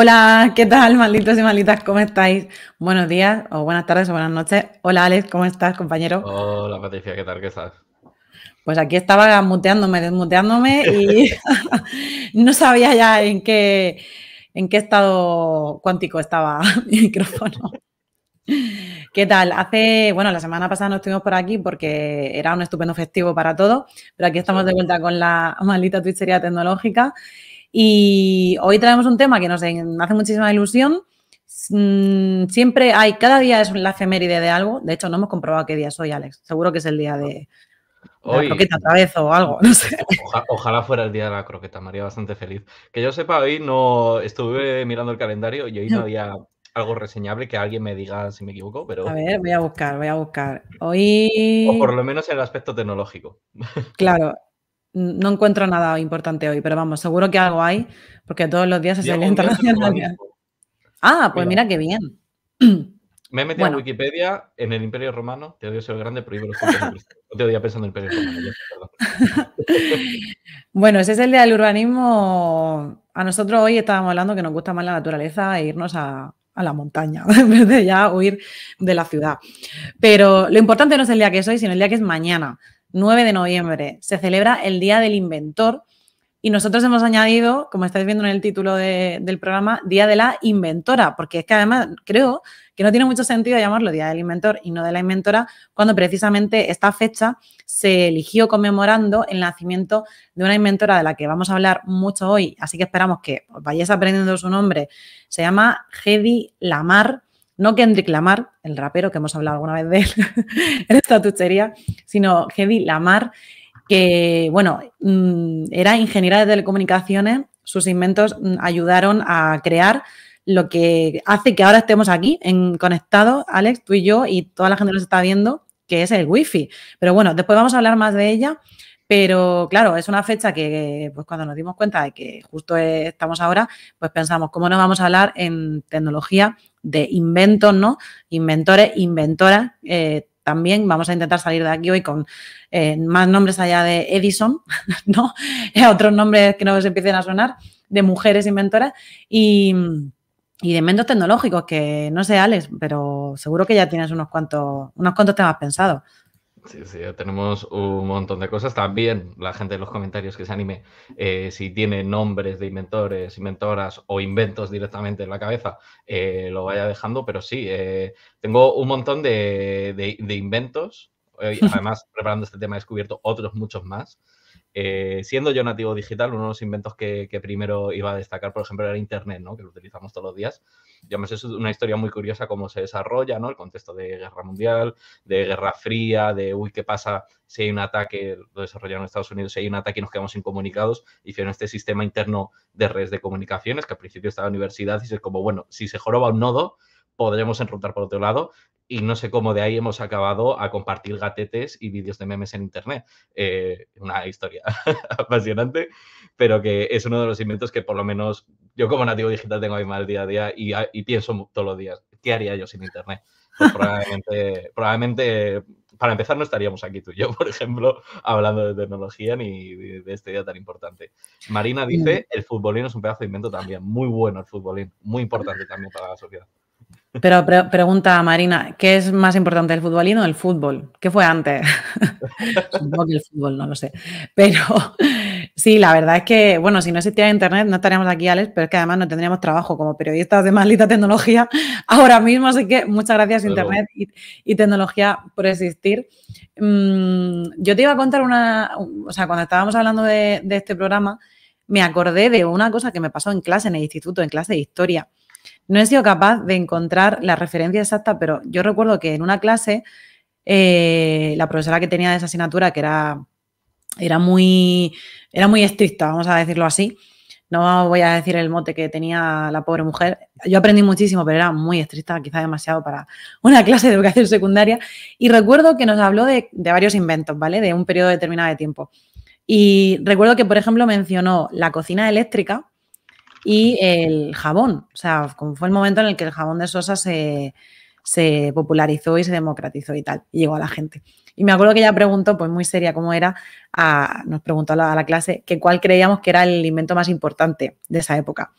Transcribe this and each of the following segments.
Hola, ¿qué tal, malditos y malditas? ¿Cómo estáis? Buenos días, o buenas tardes, o buenas noches. Hola, Alex, ¿cómo estás, compañero? Hola, Patricia, ¿qué tal? ¿Qué estás? Pues aquí estaba muteándome, desmuteándome y no sabía ya en qué, en qué estado cuántico estaba mi micrófono. ¿Qué tal? Hace, bueno, la semana pasada no estuvimos por aquí porque era un estupendo festivo para todos, pero aquí estamos de vuelta con la maldita Twitchería tecnológica y hoy traemos un tema que nos hace muchísima ilusión. Mm, siempre hay, cada día es la efeméride de algo. De hecho, no hemos comprobado qué día es hoy, Alex. Seguro que es el día de, la croqueta otra vez o algo, ojalá fuera el día de la croqueta, María, bastante feliz. Que yo sepa, hoy no estuve mirando el calendario y hoy no había algo reseñable que alguien me diga si me equivoco, pero... A ver, voy a buscar, voy a buscar. Hoy... O por lo menos en el aspecto tecnológico. Claro, no encuentro nada importante hoy, pero vamos, seguro que algo hay, porque todos los días se sale internacional. Ah, pues mira, qué bien. Me he metido en Wikipedia, en el Imperio Romano, te odio ser grande, pero los No te odio pensando en el Imperio Romano, bueno, ese es el día del urbanismo. A nosotros hoy estábamos hablando que nos gusta más la naturaleza e irnos a, a la montaña, en vez de ya huir de la ciudad. Pero lo importante no es el día que es hoy, sino el día que es mañana. 9 de noviembre, se celebra el Día del Inventor y nosotros hemos añadido, como estáis viendo en el título del programa, Día de la Inventora, porque es que además creo que no tiene mucho sentido llamarlo Día del Inventor y no de la Inventora, cuando precisamente esta fecha se eligió conmemorando el nacimiento de una inventora de la que vamos a hablar mucho hoy, así que esperamos que os vayáis aprendiendo su nombre. Se llama Hedy Lamar no Kendrick Lamar, el rapero que hemos hablado alguna vez de él en esta tuchería, sino Hedy Lamar, que, bueno, mm, era ingeniera de telecomunicaciones. Sus inventos mm, ayudaron a crear lo que hace que ahora estemos aquí en Alex, tú y yo, y toda la gente nos está viendo, que es el wifi. Pero bueno, después vamos a hablar más de ella. Pero claro, es una fecha que, pues cuando nos dimos cuenta de que justo estamos ahora, pues pensamos cómo nos vamos a hablar en tecnología de inventos, ¿no? Inventores, inventoras. Eh, también vamos a intentar salir de aquí hoy con eh, más nombres allá de Edison, ¿no? Otros nombres que no os empiecen a sonar, de mujeres inventoras y, y de inventos tecnológicos, que no sé, Alex, pero seguro que ya tienes unos cuantos, unos cuantos temas pensados. Sí, sí, tenemos un montón de cosas. También la gente en los comentarios que se anime, eh, si tiene nombres de inventores, inventoras o inventos directamente en la cabeza, eh, lo vaya dejando. Pero sí, eh, tengo un montón de, de, de inventos. Además, preparando este tema he descubierto otros muchos más. Eh, siendo yo nativo digital, uno de los inventos que, primero iba a destacar, por ejemplo, era Internet, que lo utilizamos todos los días. yo me es una historia muy curiosa cómo se desarrolla, ¿no? el contexto de guerra mundial, de guerra fría, de, uy, ¿qué pasa si hay un ataque? Lo desarrollaron en Estados Unidos, si hay un ataque y nos quedamos incomunicados. Hicieron este sistema interno de redes de comunicaciones, que al principio estaba en universidad, y es como, bueno, si se joroba un nodo, podríamos enrutar por otro lado. Y no sé cómo de ahí hemos acabado a compartir gatetes y vídeos de memes en Internet. Eh, una historia apasionante, pero que es uno de los inventos que por lo menos yo como nativo digital tengo ahí mal día a día y, pienso todos los días, ¿qué haría yo sin Internet? Pues probablemente, probablemente, para empezar, no estaríamos aquí tú y yo, por ejemplo, hablando de tecnología ni de este día tan importante. Marina dice, el futbolín es un pedazo de invento también, muy bueno el futbolín, muy importante también para la sociedad. Pero pregunta Marina, ¿qué es más importante, el futbolino o el fútbol? ¿Qué fue antes? Supongo que el fútbol, no lo sé. Pero sí, la verdad es que, bueno, si no existía internet no estaríamos aquí, Alex, pero es que además no tendríamos trabajo como periodistas de maldita tecnología ahora mismo, así que muchas gracias internet y, tecnología por existir. Mm, yo te iba a contar una, o sea, cuando estábamos hablando de este programa, me acordé de una cosa que me pasó en clase, en el instituto, en clase de historia no he sido capaz de encontrar la referencia exacta, pero yo recuerdo que en una clase eh, la profesora que tenía de esa asignatura, que era, era, muy, era muy estricta, vamos a decirlo así, no voy a decir el mote que tenía la pobre mujer. Yo aprendí muchísimo, pero era muy estricta, quizás demasiado para una clase de educación secundaria. Y recuerdo que nos habló de, de, varios inventos, ¿vale? De un periodo determinado de tiempo. Y recuerdo que, por ejemplo, mencionó la cocina eléctrica y el jabón. O sea, como fue el momento en el que el jabón de Sosa se, popularizó y se democratizó y tal, y llegó a la gente. Y me acuerdo que ella preguntó, pues muy seria como era, nos preguntó a la, a la, clase que cuál creíamos que era el invento más importante de esa época.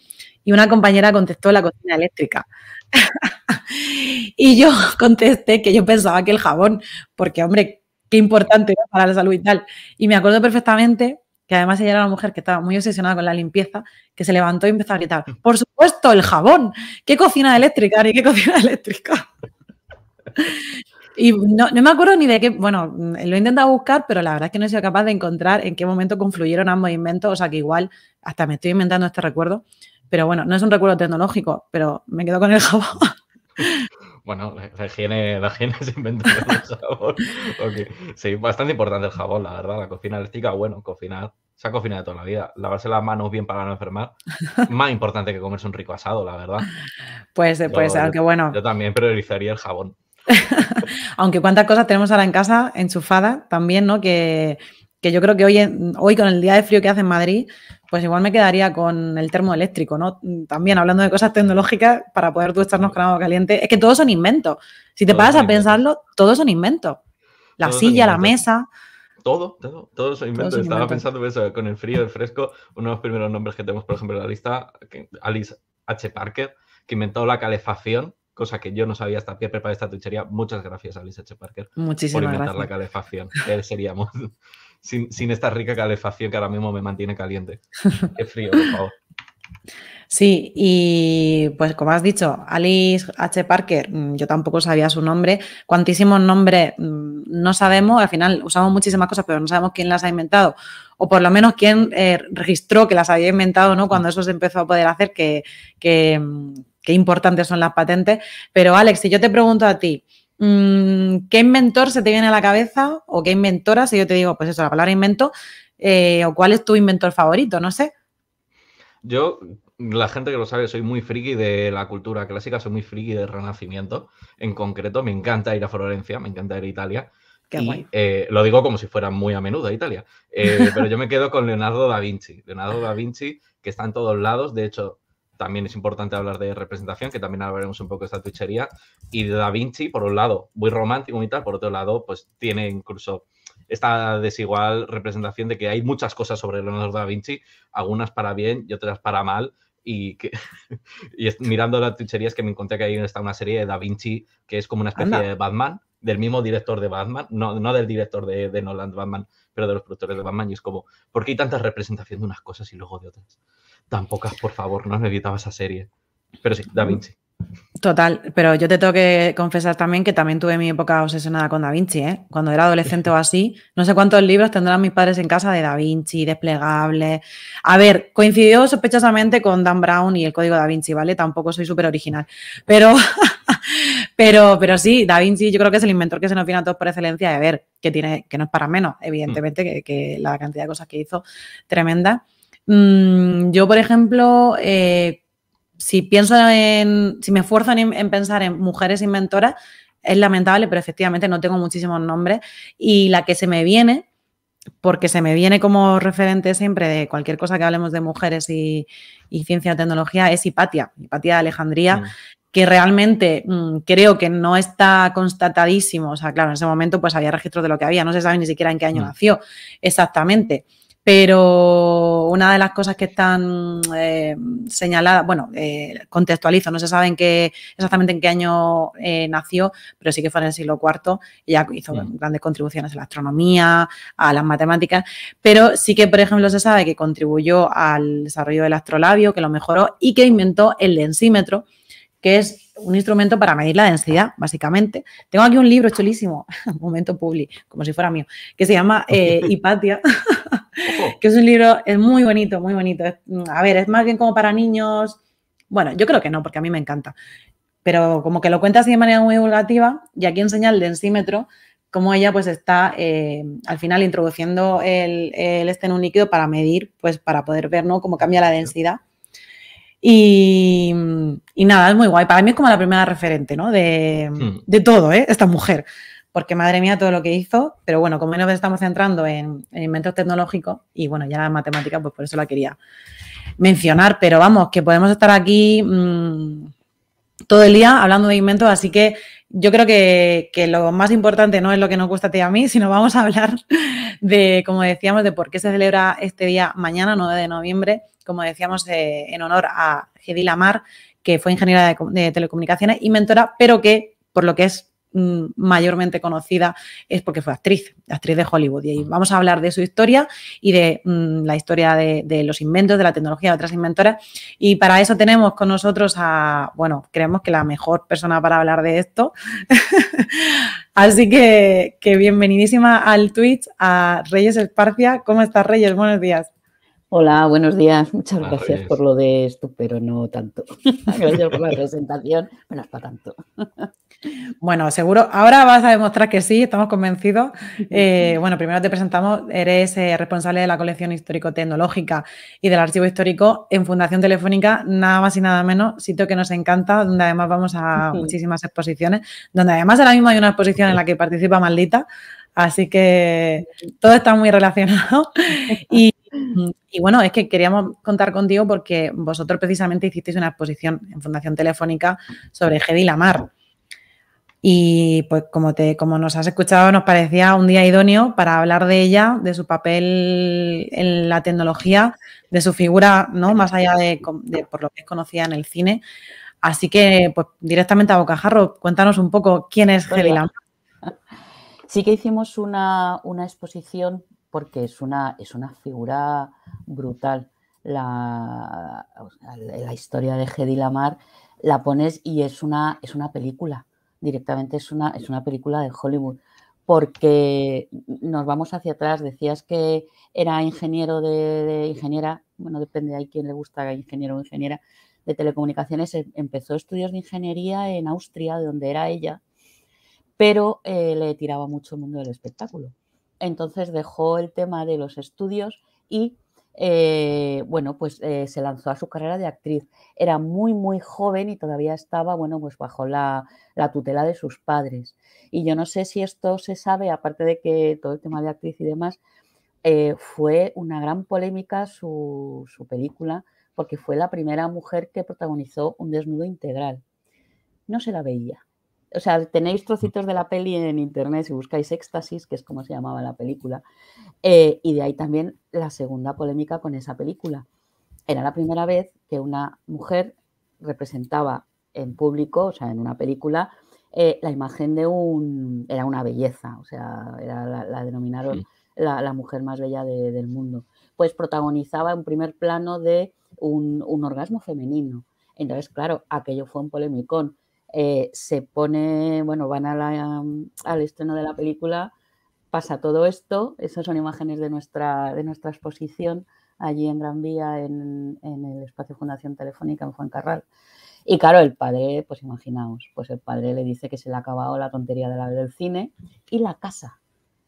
Y una compañera contestó la cocina eléctrica. y yo contesté que yo pensaba que el jabón, porque hombre, qué importante para la salud y tal. Y me acuerdo perfectamente que además ella era una mujer que estaba muy obsesionada con la limpieza, que se levantó y empezó a gritar, por supuesto, el jabón, qué cocina eléctrica, Ari, qué cocina eléctrica. Y no, me acuerdo ni de qué, bueno, lo he intentado buscar, pero la verdad es que no he sido capaz de encontrar en qué momento confluyeron ambos inventos, o sea que igual hasta me estoy inventando este recuerdo, pero bueno, no es un recuerdo tecnológico, pero me quedo con el jabón. Bueno, la higiene, se inventó el jabón. Sí, bastante importante el jabón, la verdad, la cocina eléctrica, bueno, cocinar se ha cocinado toda la vida. Lavarse las manos bien para no enfermar, más importante que comerse un rico asado, la verdad. Pues, pues aunque bueno. Yo también priorizaría el jabón. aunque cuántas cosas tenemos ahora en casa enchufadas, también, ¿no? Que, yo creo que hoy, hoy con el día de frío que hace en Madrid, pues igual me quedaría con el termo eléctrico, ¿no? También hablando de cosas tecnológicas para poder tú estarnos con agua caliente. Es que todos son inventos. Si te pasas paras a pensarlo, todos son inventos. La silla, la mesa. Todo, todo, todo eso Estaba pensando eso, con el frío, el fresco, uno de los primeros nombres que tenemos, por ejemplo, en la lista, Alice H. Parker, que inventó la calefacción, cosa que yo no sabía hasta que preparé esta tuchería. Muchas gracias, Alice H. Parker, Muchísimas por inventar la calefacción. Él seríamos sin, sin esta rica calefacción que ahora mismo me mantiene caliente. Qué frío, por favor. Sí, y pues como has dicho, Alice H. Parker, mm, yo tampoco sabía su nombre, cuantísimos nombres mm, no sabemos, al final usamos muchísimas cosas, pero no sabemos quién las ha inventado, o por lo menos quién eh, registró que las había inventado, ¿no? Cuando eso se empezó a poder hacer, que, mm, importantes son las patentes. Pero Alex, si yo te pregunto a ti, ¿qué inventor se te viene a la cabeza o qué inventora? Si yo te digo, pues eso, la palabra invento, eh, o cuál es tu inventor favorito, no sé. Yo la gente que lo sabe, soy muy friki de la cultura clásica, soy muy friki del Renacimiento. En concreto, me encanta ir a Florencia, me encanta ir a Italia. y, eh, lo digo como si fuera muy a menudo a Italia. Eh, pero yo me quedo con Leonardo da Vinci. Leonardo da Vinci, que está en todos lados. De hecho, también es importante hablar de representación, que también hablaremos un poco de esta tuchería. Y de Da Vinci, por un lado, muy romántico y tal, por otro lado, pues tiene incluso esta desigual representación de que hay muchas cosas sobre Leonardo da Vinci, algunas para bien y otras para mal, y, mirando las tucherías que me encontré que ahí está una serie de Da Vinci que es como una especie de Batman, del mismo director de Batman, no, del director de, de Nolan Batman, pero de los productores de Batman, y es como, ¿por qué hay tanta representación de unas cosas y luego de otras? Tan pocas, por favor, no necesitaba esa serie. Pero sí, Da Vinci. Total, pero yo te tengo que confesar también que también tuve mi época obsesionada con Da Vinci, ¿eh? Cuando era adolescente o así, no sé cuántos libros tendrán mis padres en casa de Da Vinci, desplegable. A ver, coincidió sospechosamente con Dan Brown y el código Da Vinci, ¿vale? Tampoco soy súper original, pero, pero, pero sí, Da Vinci yo creo que es el inventor que se nos viene a todos por excelencia De ver, que, tiene, que no es para menos, evidentemente, que, la cantidad de cosas que hizo, tremenda. Mm, yo, por ejemplo, eh, si pienso en, si me esfuerzo en, pensar en mujeres inventoras, es lamentable, pero efectivamente no tengo muchísimos nombres. Y la que se me viene, porque se me viene como referente siempre de cualquier cosa que hablemos de mujeres y, ciencia y tecnología, es Hipatia, Hipatia de Alejandría, mm. que realmente mm, creo que no está constatadísimo. O sea, claro, en ese momento pues había registros de lo que había, no se sabe ni siquiera en qué año mm. nació exactamente pero una de las cosas que están eh, señaladas, bueno, eh, contextualizo, no se sabe exactamente en qué año eh, nació, pero sí que fue en el siglo IV, Ya hizo mm. grandes contribuciones a la astronomía, a las matemáticas, pero sí que, por ejemplo, se sabe que contribuyó al desarrollo del astrolabio, que lo mejoró y que inventó el densímetro, que es un instrumento para medir la densidad, básicamente. Tengo aquí un libro chulísimo, momento publi, como si fuera mío, que se llama Hipatia. que es un libro, es muy bonito, muy bonito. Mm, a ver, es más bien como para niños. Bueno, yo creo que no, porque a mí me encanta. Pero como que lo cuenta así de manera muy divulgativa y aquí enseña el densímetro, cómo ella pues está eh, al final introduciendo el, el, este en un líquido para medir, pues para poder ver, Cómo cambia la densidad. Y, nada, es muy guay. Para mí es como la primera referente, ¿no? De, hmm. de todo, ¿eh? Esta mujer porque madre mía todo lo que hizo, pero bueno, como nos estamos centrando en, inventos tecnológicos y bueno, ya la matemática, pues por eso la quería mencionar, pero vamos, que podemos estar aquí mm, todo el día hablando de inventos, así que yo creo que, lo más importante no es lo que nos gusta a ti y a mí, sino vamos a hablar de, como decíamos, de por qué se celebra este día mañana, 9 de noviembre, como decíamos, eh, en honor a Gedi Lamar, que fue ingeniera de, de telecomunicaciones y mentora, pero que, por lo que es Mm, mayormente conocida es porque fue actriz, actriz de Hollywood. Y vamos a hablar de su historia y de mm, la historia de, los inventos, de la tecnología de otras inventoras. Y para eso tenemos con nosotros a, bueno, creemos que la mejor persona para hablar de esto. Así que, que bienvenidísima al Twitch a Reyes Esparcia. ¿Cómo estás, Reyes? Buenos días. Hola, buenos días. Muchas gracias por lo de esto, pero no tanto. gracias por la presentación, tanto. bueno, seguro, ahora vas a demostrar que sí, estamos convencidos. Eh, bueno, primero te presentamos, eres eh, responsable de la colección histórico-tecnológica y del archivo histórico en Fundación Telefónica, nada más y nada menos, sitio que nos encanta, donde además vamos a muchísimas exposiciones, donde además ahora mismo hay una exposición en la que participa Maldita, Así que todo está muy relacionado. Y y bueno, es que queríamos contar contigo porque vosotros precisamente hicisteis una exposición en Fundación Telefónica sobre Gedi Lamar. Y pues como, te, como nos has escuchado, nos parecía un día idóneo para hablar de ella, de su papel en la tecnología, de su figura, ¿no? Más allá de, por lo que es conocida en el cine. Así que, pues directamente a Bocajarro, cuéntanos un poco quién es Gedi Lamar. Sí que hicimos una, una exposición porque es una, es una figura brutal. La, la historia de Hedy Lamar la pones y es una, es una película, directamente es una, es una película de Hollywood, porque nos vamos hacia atrás, decías que era ingeniero de, ingeniera, bueno, depende de quién le gusta, ingeniero o ingeniera, de telecomunicaciones, em, empezó estudios de ingeniería en Austria, de donde era ella, pero eh, le tiraba mucho el mundo del espectáculo entonces dejó el tema de los estudios y eh, bueno, pues eh, se lanzó a su carrera de actriz. Era muy, muy joven y todavía estaba, bueno, pues bajo la, tutela de sus padres. Y yo no sé si esto se sabe, aparte de que todo el tema de actriz y demás, eh, fue una gran polémica su, película, porque fue la primera mujer que protagonizó un desnudo integral. No se la veía o sea, tenéis trocitos de la peli en internet si buscáis Éxtasis, que es como se llamaba la película, eh, y de ahí también la segunda polémica con esa película. Era la primera vez que una mujer representaba en público, o sea, en una película, eh, la imagen de un. era una belleza, o sea, la, denominaron la, mujer más bella del mundo. Pues protagonizaba un primer plano de un, un orgasmo femenino. Entonces, claro, aquello fue un polemicón eh, se pone, bueno, van mm, al estreno de la película, pasa todo esto, esas son imágenes de nuestra, de nuestra exposición allí en Gran Vía, en, el espacio Fundación Telefónica en Juan Carral Y claro, el padre, pues imaginaos, pues el padre le dice que se le ha acabado la tontería de la del cine y la casa,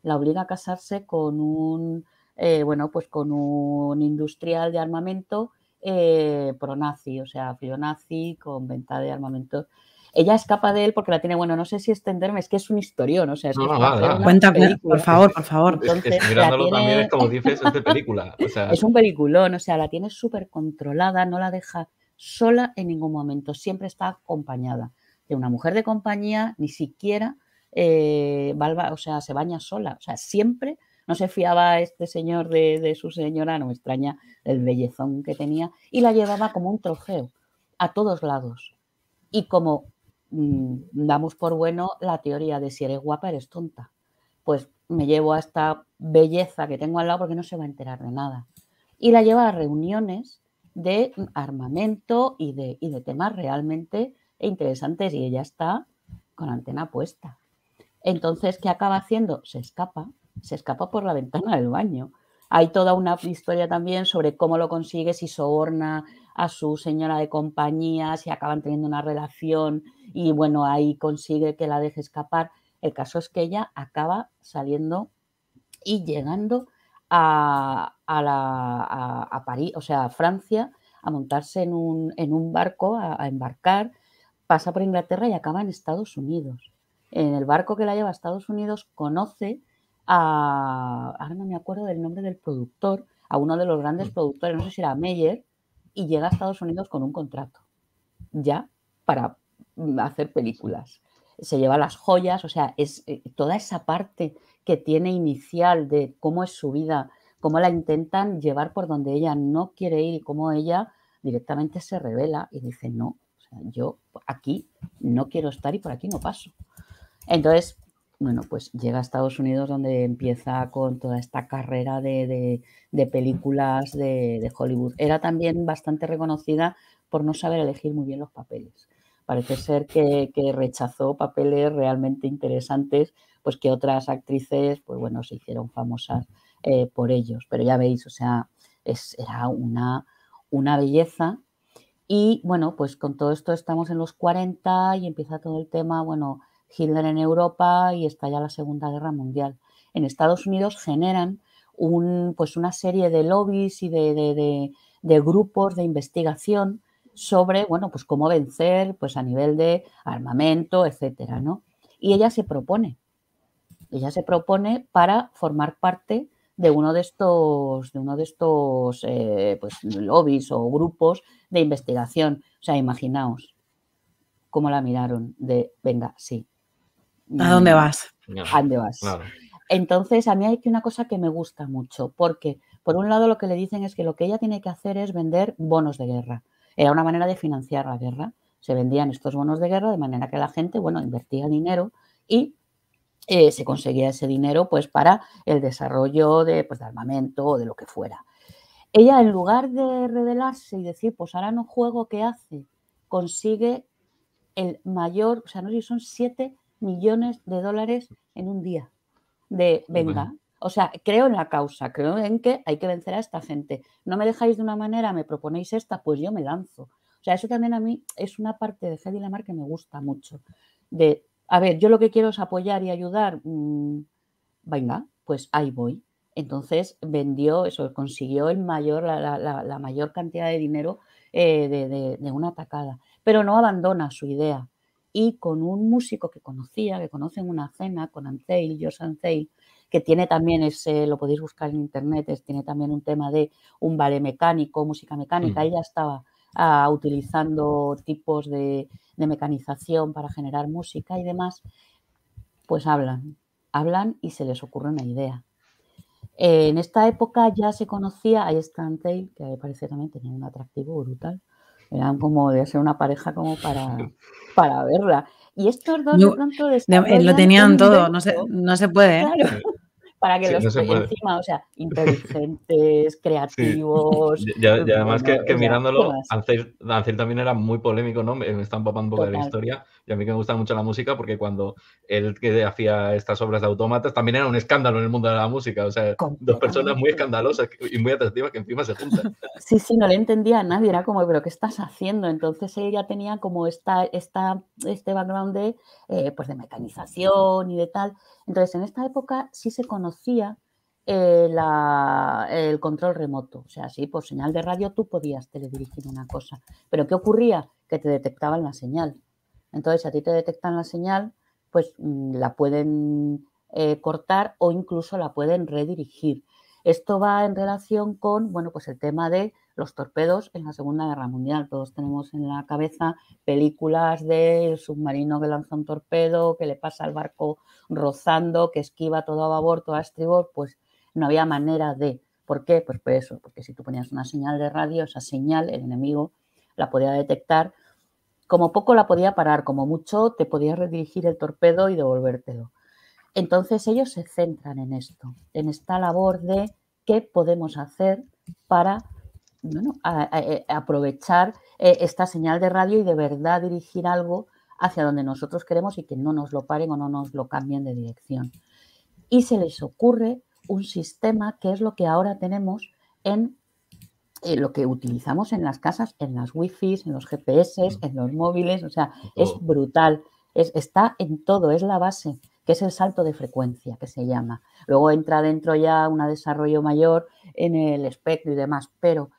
la obliga a casarse con un, eh, bueno, pues con un industrial de armamento eh, pronazi, o sea, nazi con venta de armamento ella escapa de él porque la tiene, bueno, no sé si extenderme, es que es un historión, o sea, es que no, por favor, por favor. es que mirándolo también es como dices, es de película. Es un peliculón, o sea, la tiene súper controlada, no la deja sola en ningún momento, siempre está acompañada de una mujer de compañía, ni siquiera eh, o sea, se baña sola, o sea, siempre no se fiaba este señor de, de, su señora, no me extraña el bellezón que tenía, y la llevaba como un trofeo a todos lados. Y como Mm, damos por bueno la teoría de si eres guapa, eres tonta. Pues me llevo a esta belleza que tengo al lado porque no se va a enterar de nada. Y la lleva a reuniones de armamento y de, y de temas realmente interesantes y ella está con antena puesta. Entonces, ¿qué acaba haciendo? Se escapa, se escapa por la ventana del baño. Hay toda una historia también sobre cómo lo consigue, si soborna, a su señora de compañía, si acaban teniendo una relación y bueno, ahí consigue que la deje escapar. El caso es que ella acaba saliendo y llegando a, a, París, o sea, a Francia, a montarse en un, en un barco, a, embarcar, pasa por Inglaterra y acaba en Estados Unidos. En el barco que la lleva a Estados Unidos conoce a, ahora no me acuerdo del nombre del productor, a uno de los grandes mm. productores, no sé si era Meyer, y llega a Estados Unidos con un contrato, ya para mm, hacer películas. Se lleva las joyas, o sea, es eh, toda esa parte que tiene inicial de cómo es su vida, cómo la intentan llevar por donde ella no quiere ir y cómo ella directamente se revela y dice, no, yo aquí no quiero estar y por aquí no paso. Entonces, bueno, pues llega a Estados Unidos donde empieza con toda esta carrera de, películas de, Hollywood. Era también bastante reconocida por no saber elegir muy bien los papeles. Parece ser que, rechazó papeles realmente interesantes, pues que otras actrices, pues bueno, se hicieron famosas eh, por ellos. Pero ya veis, o sea, es, era una, una belleza. Y bueno, pues con todo esto estamos en los 40 y empieza todo el tema, bueno, Hitler en Europa y estalla la Segunda Guerra Mundial. En Estados Unidos generan un, pues una serie de lobbies y de, grupos de investigación sobre, bueno, pues cómo vencer pues a nivel de armamento, etcétera, ¿no? Y ella se propone, ella se propone para formar parte de uno de estos, de uno de estos eh, pues, lobbies o grupos de investigación. O sea, imaginaos cómo la miraron de, venga, sí, Mm, ¿A dónde vas? ¿A dónde vas? Entonces, a mí hay que una cosa que me gusta mucho, porque por un lado lo que le dicen es que lo que ella tiene que hacer es vender bonos de guerra. Era una manera de financiar la guerra. Se vendían estos bonos de guerra de manera que la gente, bueno, invertía dinero y eh, se conseguía ese dinero pues para el desarrollo de, pues, de armamento o de lo que fuera. Ella, en lugar de rebelarse y decir, pues ahora un juego, ¿qué hace? Consigue el mayor, o sea, no sé si son siete millones de dólares en un día. De, venga, o sea, creo en la causa, creo en que hay que vencer a esta gente. No me dejáis de una manera, me proponéis esta, pues yo me lanzo. O sea, eso también a mí es una parte de Hedy Lamar que me gusta mucho. De, a ver, yo lo que quiero es apoyar y ayudar. Mm, venga, pues ahí voy. Entonces vendió eso, consiguió el mayor, la, la, mayor cantidad de dinero eh, de, de, una atacada. Pero no abandona su idea y con un músico que conocía, que conocen una cena, con y Jos Antheil que tiene también ese, lo podéis buscar en internet, es, tiene también un tema de un ballet mecánico, música mecánica, ella estaba ah, utilizando tipos de, mecanización para generar música y demás, pues hablan, hablan y se les ocurre una idea. en esta época ya se conocía, ahí está Anteil, que parece también tenía un atractivo brutal, eran como de ser una pareja como para, para verla. Y estos dos de pronto lo tenían todo, no se, no se puede. ¿eh? Claro, para que los encima, o sea, inteligentes, creativos. Y, además que, mirándolo, Ancel también era muy polémico, ¿no? Me, están empapando un de la historia, y a mí me gusta mucho la música, porque cuando él que hacía estas obras de autómatas también era un escándalo en el mundo de la música. O sea, dos personas muy escandalosas y muy atractivas que encima se juntan. Sí, sí, no le entendía a nadie. Era como, ¿pero qué estás haciendo? Entonces él ya tenía como esta, este background de, eh, pues de mecanización y de tal. Entonces en esta época sí se conocía. Eh, el control remoto. O sea, sí, por señal de radio tú podías teledirigir una cosa. Pero ¿qué ocurría? Que te detectaban la señal. Entonces, si a ti te detectan la señal, pues mm, la pueden eh, cortar o incluso la pueden redirigir. Esto va en relación con, bueno, pues el tema de los torpedos en la Segunda Guerra Mundial. Todos tenemos en la cabeza películas del submarino que lanza un torpedo, que le pasa al barco rozando, que esquiva todo a babor, todo a estribor, pues no había manera de. ¿Por qué? Pues por eso, porque si tú ponías una señal de radio, esa señal el enemigo la podía detectar como poco la podía parar, como mucho te podía redirigir el torpedo y devolvértelo. Entonces ellos se centran en esto, en esta labor de qué podemos hacer para eh, aprovechar eh, esta señal de radio y de verdad dirigir algo hacia donde nosotros queremos y que no nos lo paren o no nos lo cambien de dirección. Y se les ocurre un sistema que es lo que ahora tenemos en eh, lo que utilizamos en las casas, en las wifi, en los GPS, en los móviles, o sea, es brutal, es, está en todo, es la base, que es el salto de frecuencia que se llama. Luego entra dentro ya un desarrollo mayor en el espectro y demás, pero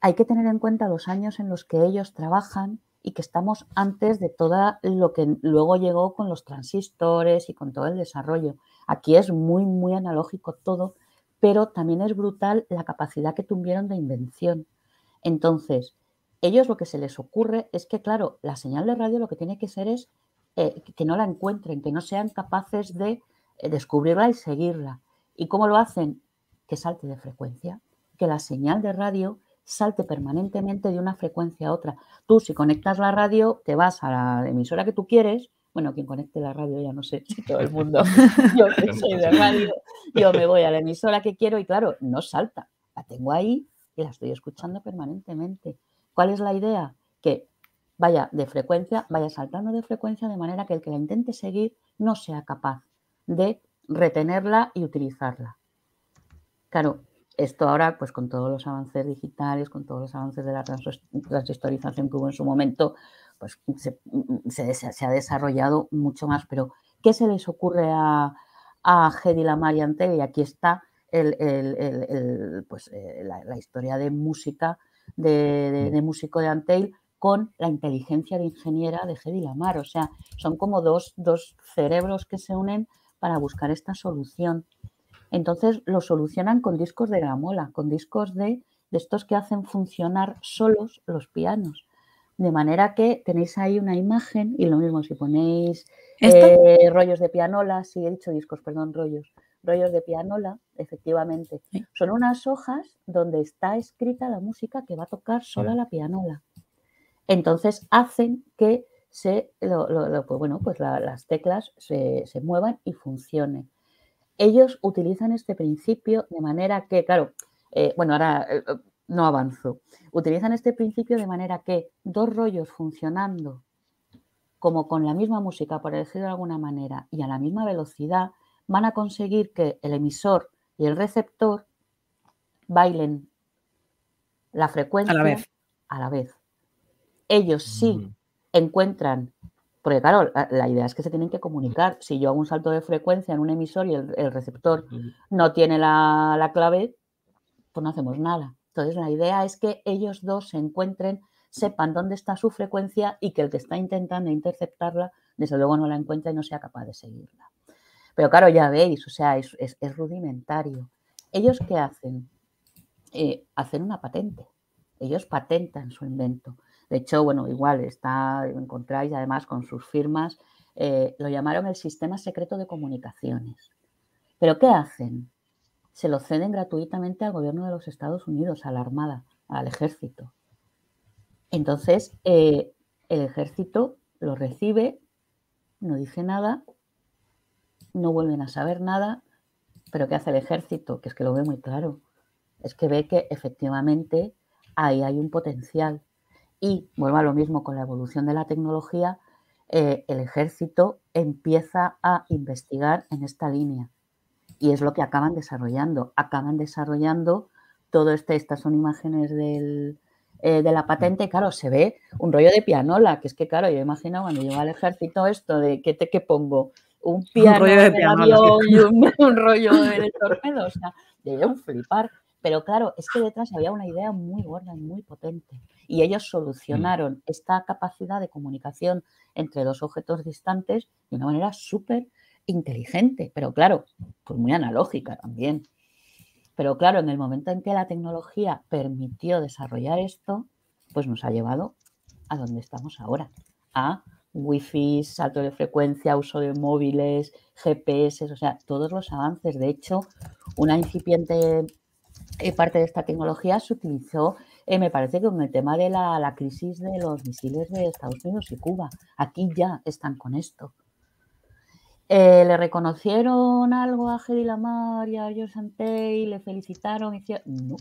hay que tener en cuenta los años en los que ellos trabajan y que estamos antes de todo lo que luego llegó con los transistores y con todo el desarrollo. Aquí es muy, muy analógico todo pero también es brutal la capacidad que tuvieron de invención. Entonces, ellos lo que se les ocurre es que, claro, la señal de radio lo que tiene que ser es eh, que no la encuentren, que no sean capaces de eh, descubrirla y seguirla. ¿Y cómo lo hacen? Que salte de frecuencia, que la señal de radio salte permanentemente de una frecuencia a otra. Tú si conectas la radio, te vas a la emisora que tú quieres bueno, quien conecte la radio ya no sé, todo el mundo. Yo soy de radio, yo me voy a la emisora que quiero y claro, no salta. La tengo ahí y la estoy escuchando permanentemente. ¿Cuál es la idea? Que vaya de frecuencia, vaya saltando de frecuencia de manera que el que la intente seguir no sea capaz de retenerla y utilizarla. Claro, esto ahora, pues con todos los avances digitales, con todos los avances de la transistorización que hubo en su momento, pues mm, mm, se, ha desarrollado mucho más. Pero, ¿qué se les ocurre a, a Hedy Lamar y Antel? Y aquí está el, pues, eh, la, historia de música, de, mm. músico de Antel con la inteligencia de ingeniera de gedi Lamar. O sea, son como dos, dos cerebros que se unen para buscar esta solución. Entonces lo solucionan con discos de gramola, con discos de estos que hacen funcionar solos los pianos. De manera que tenéis ahí una imagen y lo mismo si ponéis eh, rollos de pianola, sí he dicho discos, perdón, rollos, rollos de pianola, efectivamente. Son unas hojas donde está escrita la música que va a tocar sola la pianola. Entonces hacen que se, pues bueno, pues las teclas se, muevan y funcionen. Ellos utilizan este principio de manera que, claro, eh, bueno, ahora eh, no avanzo. Utilizan este principio de manera que dos rollos funcionando como con la misma música, por decirlo de alguna manera, y a la misma velocidad, van a conseguir que el emisor y el receptor bailen la frecuencia a la vez. Ellos sí mm. encuentran, porque claro, la, idea es que se tienen que comunicar. Si yo hago un salto de frecuencia en un emisor y el, receptor mm. no tiene la, la clave, pues no hacemos nada. Entonces, la idea es que ellos dos se encuentren, sepan dónde está su frecuencia y que el que está intentando interceptarla, desde luego no la encuentra y no sea capaz de seguirla. Pero claro, ya veis, o sea, es, rudimentario. ¿Ellos qué hacen? Eh, hacen una patente. Ellos patentan su invento. De hecho, bueno, igual está, encontráis además con sus firmas, eh, lo llamaron el sistema secreto de comunicaciones. ¿Pero qué hacen? se lo ceden gratuitamente al gobierno de los Estados Unidos, a la Armada, al ejército. Entonces, eh, el ejército lo recibe, no dice nada, no vuelven a saber nada, pero ¿qué hace el ejército? Que es que lo ve muy claro. Es que ve que efectivamente ahí hay un potencial. Y vuelvo a lo mismo con la evolución de la tecnología, eh, el ejército empieza a investigar en esta línea y es lo que acaban desarrollando. Acaban desarrollando todo este, estas son imágenes eh, de la patente, claro, se ve un rollo de pianola, que es que, claro, yo imagino cuando llego al ejército esto de qué te pongo, un piano, un rollo de, pianola, un, rollo de torpedo, o sea, de un flipar. Pero claro, es que detrás había una idea muy gorda y muy potente. Y ellos solucionaron mm. esta capacidad de comunicación entre dos objetos distantes de una manera súper inteligente, pero claro, pues muy analógica también. Pero claro, en el momento en que la tecnología permitió desarrollar esto, pues nos ha llevado a donde estamos ahora, a wifi, salto de frecuencia, uso de móviles, GPS, o sea, todos los avances. De hecho, una incipiente eh, parte de esta tecnología se utilizó, eh, me parece que con el tema de la crisis de los misiles de Estados Unidos y Cuba. Aquí ya están con esto. Eh, le reconocieron algo a Gedi Lamar y a George y le felicitaron. Hicieron... No.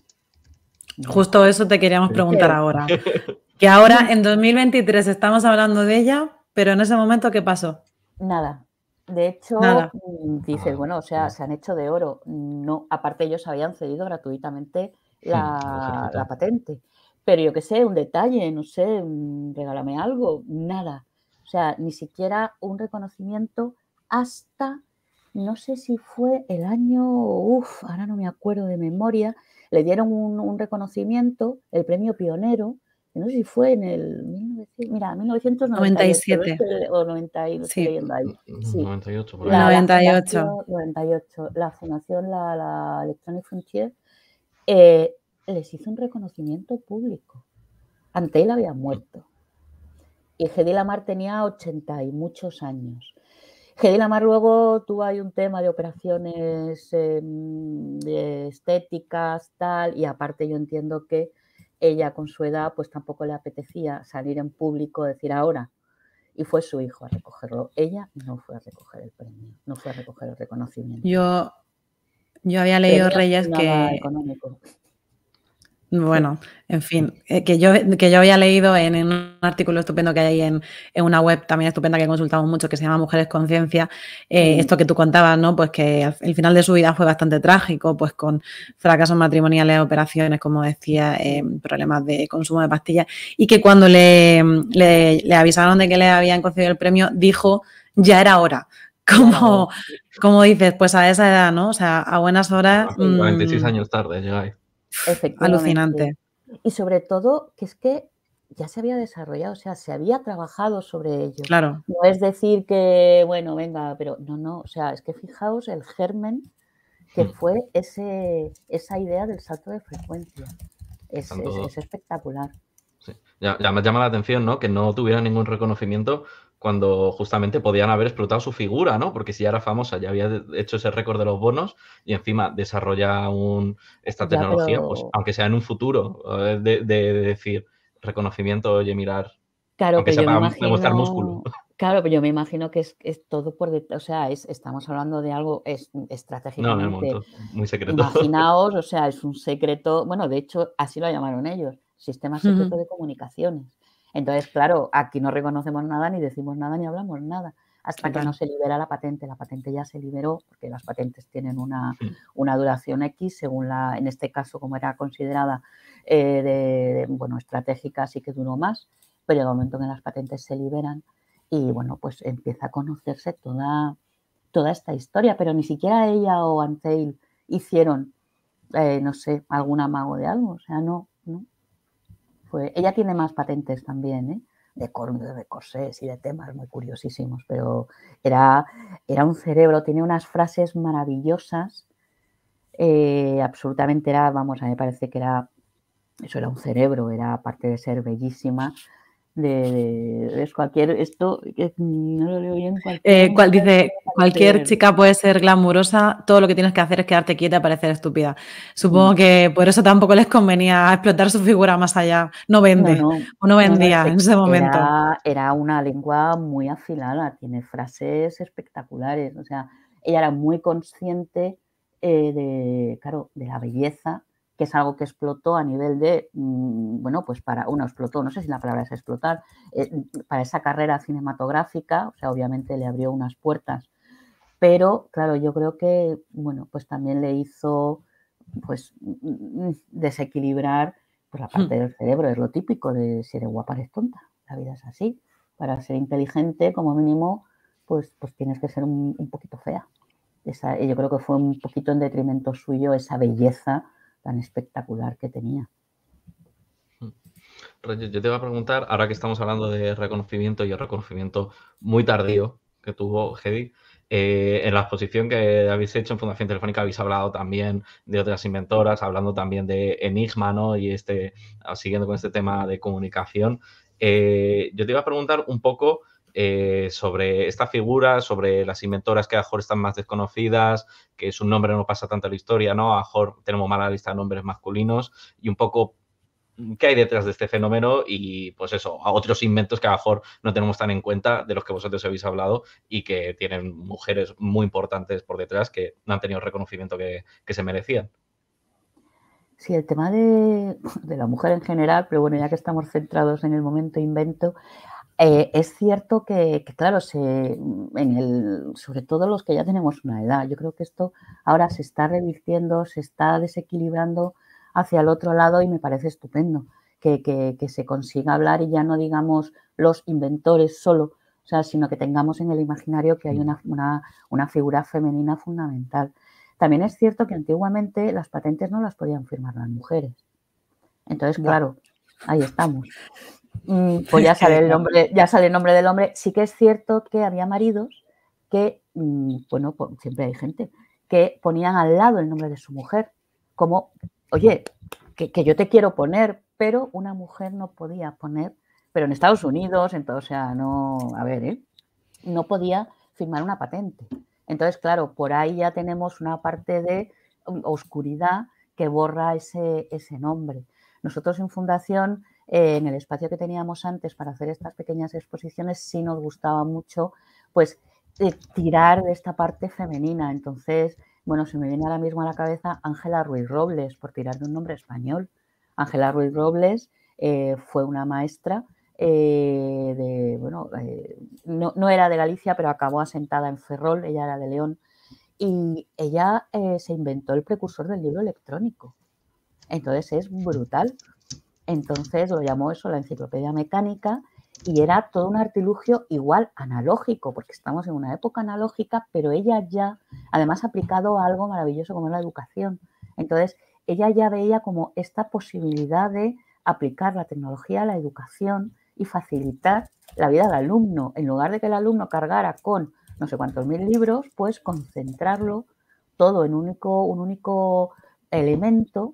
Justo eso te queríamos preguntar ahora. Que ahora en 2023 estamos hablando de ella, pero en ese momento, ¿qué pasó? Nada. De hecho, mm, dices, bueno, o sea, se han hecho de oro. No, aparte ellos habían cedido gratuitamente la, patente. Pero yo qué sé, un detalle, no sé, mm, regálame algo, nada. O sea, ni siquiera un reconocimiento hasta, no sé si fue el año, uff, ahora no me acuerdo de memoria, le dieron un, reconocimiento, el premio pionero, no sé si fue en el mira, 1997 97. Este, o 98, 98, mm, mm, la, 98. La Fundación la, Electronic Frontier eh, les hizo un reconocimiento público. Ante él había muerto. Y Gedi Lamar tenía 80 y muchos años. Lamar luego tú hay un tema de operaciones em, estéticas, tal, y aparte yo entiendo que ella con su edad pues tampoco le apetecía salir en público, decir ahora, y fue su hijo a recogerlo. Ella no fue a recoger el premio, no fue a recoger el reconocimiento. Yo, yo había leído Reyes que, bueno, en fin, eh, que, yo, que yo había leído en, un artículo estupendo que hay en, en, una web también estupenda que consultamos mucho, que se llama Mujeres Conciencia, eh, esto que tú contabas, ¿no? Pues que el final de su vida fue bastante trágico, pues con fracasos matrimoniales, operaciones, como decía, eh, problemas de consumo de pastillas, y que cuando le, le, avisaron de que le habían concedido el premio, dijo, ya era hora, como, como dices, pues a esa edad, ¿no? O sea, a buenas horas. 46 mm, años tarde llegáis. Alucinante. Y sobre todo, que es que ya se había desarrollado, o sea, se había trabajado sobre ello. Claro. No es decir que, bueno, venga, pero no, no, o sea, es que fijaos el germen que mm. fue ese, esa idea del salto de frecuencia. Es, espectacular. Sí. Ya, ya me llama la atención, ¿no? Que no tuviera ningún reconocimiento cuando justamente podían haber explotado su figura, ¿no? Porque si ya era famosa, ya había hecho ese récord de los bonos y encima desarrolla esta tecnología, pues, aunque sea en un futuro, eh, de, decir reconocimiento, oye, mirar, claro, que imagino... músculo. Claro, pero yo me imagino que es, todo por detrás, o sea, estamos hablando de algo es, estratégicamente. muy secreto. Imaginaos, o sea, es un secreto, bueno, de hecho, así lo llamaron ellos, sistema secreto de comunicaciones. Entonces, claro, aquí no reconocemos nada, ni decimos nada, ni hablamos nada, hasta que no se libera la patente. La patente ya se liberó, porque las patentes tienen una, duración X, según la, en este caso, como era considerada eh, de, bueno, estratégica, sí que duró más, pero llega el momento en que las patentes se liberan y, bueno, pues empieza a conocerse toda, toda esta historia, pero ni siquiera ella o Antheil hicieron, eh, no sé, algún amago de algo, o sea, no, no, ella tiene más patentes también, ¿eh? de de, de corsés y de temas muy curiosísimos, pero era, un cerebro, tenía unas frases maravillosas, eh, absolutamente era, vamos, a mí me parece que era, eso era un cerebro, era aparte de ser bellísima, de, cualquier esto no lo leo bien eh, cual, dice cualquier chica puede ser glamurosa todo lo que tienes que hacer es quedarte quieta y parecer estúpida supongo mm. que por eso tampoco les convenía explotar su figura más allá no vende o no vendía en ese momento era, una lengua muy afilada tiene frases espectaculares o sea ella era muy consciente eh, de, claro, de la belleza que es algo que explotó a nivel de, mm, bueno, pues para, uno explotó, no sé si la palabra es explotar, eh, mm, para esa carrera cinematográfica, o sea, obviamente le abrió unas puertas, pero claro, yo creo que, bueno, pues también le hizo, pues, mm, desequilibrar por pues, la hmm. parte del cerebro, es lo típico de si eres guapa eres tonta, la vida es así, para ser inteligente como mínimo, pues, pues tienes que ser un, un poquito fea. Esa, yo creo que fue un poquito en detrimento suyo esa belleza tan espectacular que tenía. Hmm. yo te iba a preguntar, ahora que estamos hablando de reconocimiento y el reconocimiento muy tardío que tuvo Hedy, eh, en la exposición que habéis hecho en Fundación Telefónica habéis hablado también de otras inventoras, hablando también de Enigma, ¿no? Y este, siguiendo con este tema de comunicación, eh, yo te iba a preguntar un poco eh, sobre esta figura, sobre las inventoras que a Jor están más desconocidas, que su nombre no pasa tanto a la historia, ¿no? A mejor tenemos mala lista de nombres masculinos y un poco mm, qué hay detrás de este fenómeno y pues eso, a otros inventos que a lo mejor no tenemos tan en cuenta de los que vosotros habéis hablado y que tienen mujeres muy importantes por detrás que no han tenido el reconocimiento que, se merecían. Sí, el tema de, de, la mujer en general, pero bueno, ya que estamos centrados en el momento invento, eh, es cierto que, claro, se, sobre todo los que ya tenemos una edad, yo creo que esto ahora se está revirtiendo, se está desequilibrando hacia el otro lado y me parece estupendo que, se consiga hablar y ya no digamos los inventores solo, o sea, sino que tengamos en el imaginario que hay mm. una, una figura femenina fundamental. También es cierto que antiguamente las patentes no las podían firmar las mujeres. Entonces, claro, ahí estamos. Mm, pues ya sale el nombre, ya sale el nombre del hombre. Sí que es cierto que había maridos que, mm, bueno, pues siempre hay gente, que ponían al lado el nombre de su mujer, como, oye, que, yo te quiero poner, pero una mujer no podía poner, pero en Estados Unidos, entonces, o sea, no, a ver, ¿eh? no podía firmar una patente. Entonces, claro, por ahí ya tenemos una parte de mm, oscuridad que borra ese nombre. Nosotros en Fundación eh, en el espacio que teníamos antes para hacer estas pequeñas exposiciones, sí nos gustaba mucho, pues, eh, tirar de esta parte femenina. Entonces, bueno, se me viene ahora mismo a la cabeza Ángela Ruiz Robles, por tirar de un nombre español. Ángela Ruiz Robles eh, fue una maestra de, bueno, no, era de Galicia, pero acabó asentada en Ferrol, ella era de León, y ella se inventó el precursor del libro electrónico. Entonces es brutal, entonces lo llamó eso la enciclopedia mecánica y era todo un artilugio igual analógico, porque estamos en una época analógica, pero ella ya, además ha aplicado algo maravilloso como es la educación. Entonces, ella ya veía como esta posibilidad de aplicar la tecnología a la educación y facilitar la vida del alumno. En lugar de que el alumno cargara con no sé cuántos mil libros, pues concentrarlo todo en único, un único elemento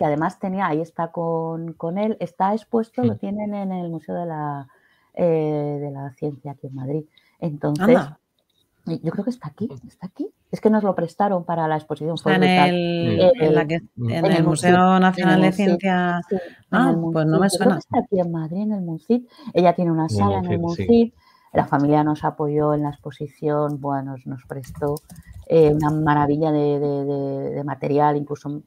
que además tenía, ahí está con, con él, está expuesto, lo tienen en el Museo de la, eh, de la Ciencia aquí en Madrid. Entonces, yo creo que está aquí, está aquí. Es que nos lo prestaron para la exposición. Está en, el, Museo, Nacional de Ciencia. ah, pues no me suena. está aquí en Madrid, en el MUNCIT. Ella tiene una sala en el MUNCIT. La familia nos apoyó en la exposición, bueno, nos, prestó eh, una maravilla de material, incluso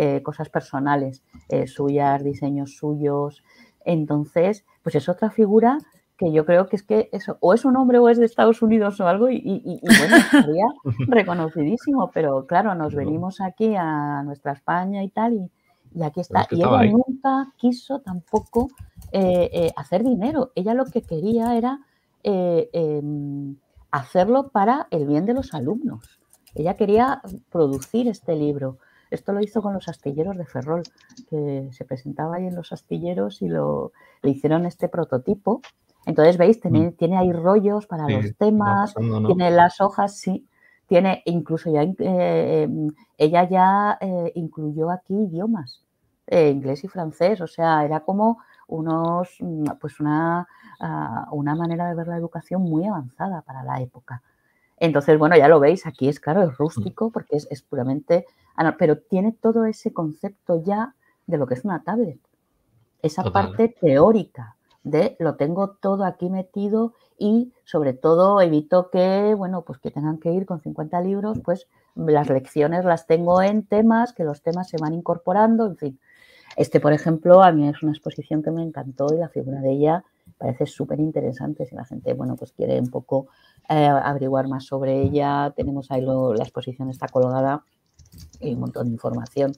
eh, cosas personales eh, suyas, diseños suyos. Entonces, pues es otra figura que yo creo que es que eso, o es un hombre o es de Estados Unidos o algo, y, bueno, estaría reconocidísimo, pero claro, nos venimos aquí a nuestra España y tal, y, aquí está. y ella nunca quiso tampoco eh, hacer dinero. Ella lo que quería era em, hacerlo para el bien de los alumnos. Ella quería producir este libro. Esto lo hizo con los astilleros de Ferrol, que se presentaba ahí en los astilleros y lo, le hicieron este prototipo. Entonces, veis, tiene, mm. ahí rollos para los temas, tiene las hojas, sí. Tiene, incluso ya, eh, eh, ella ya eh, incluyó aquí idiomas, inglés y francés, o sea, era como unos, mm, pues ah, una manera de ver la educación muy avanzada para la época. Entonces, bueno, ya lo veis, aquí es claro, es rústico porque es, puramente, ah, pero tiene todo ese concepto ya de lo que es una tablet. Esa parte teórica de lo tengo todo aquí metido y sobre todo evito que, bueno, pues que tengan que ir con 50 libros, pues las lecciones las tengo en temas, que los temas se van incorporando, en fin. Este, por ejemplo, a mí es una exposición que me encantó y la figura de ella parece súper interesante si la gente, bueno, pues quiere un poco eh, averiguar más sobre ella. Tenemos ahí la exposición está colgada y un montón de información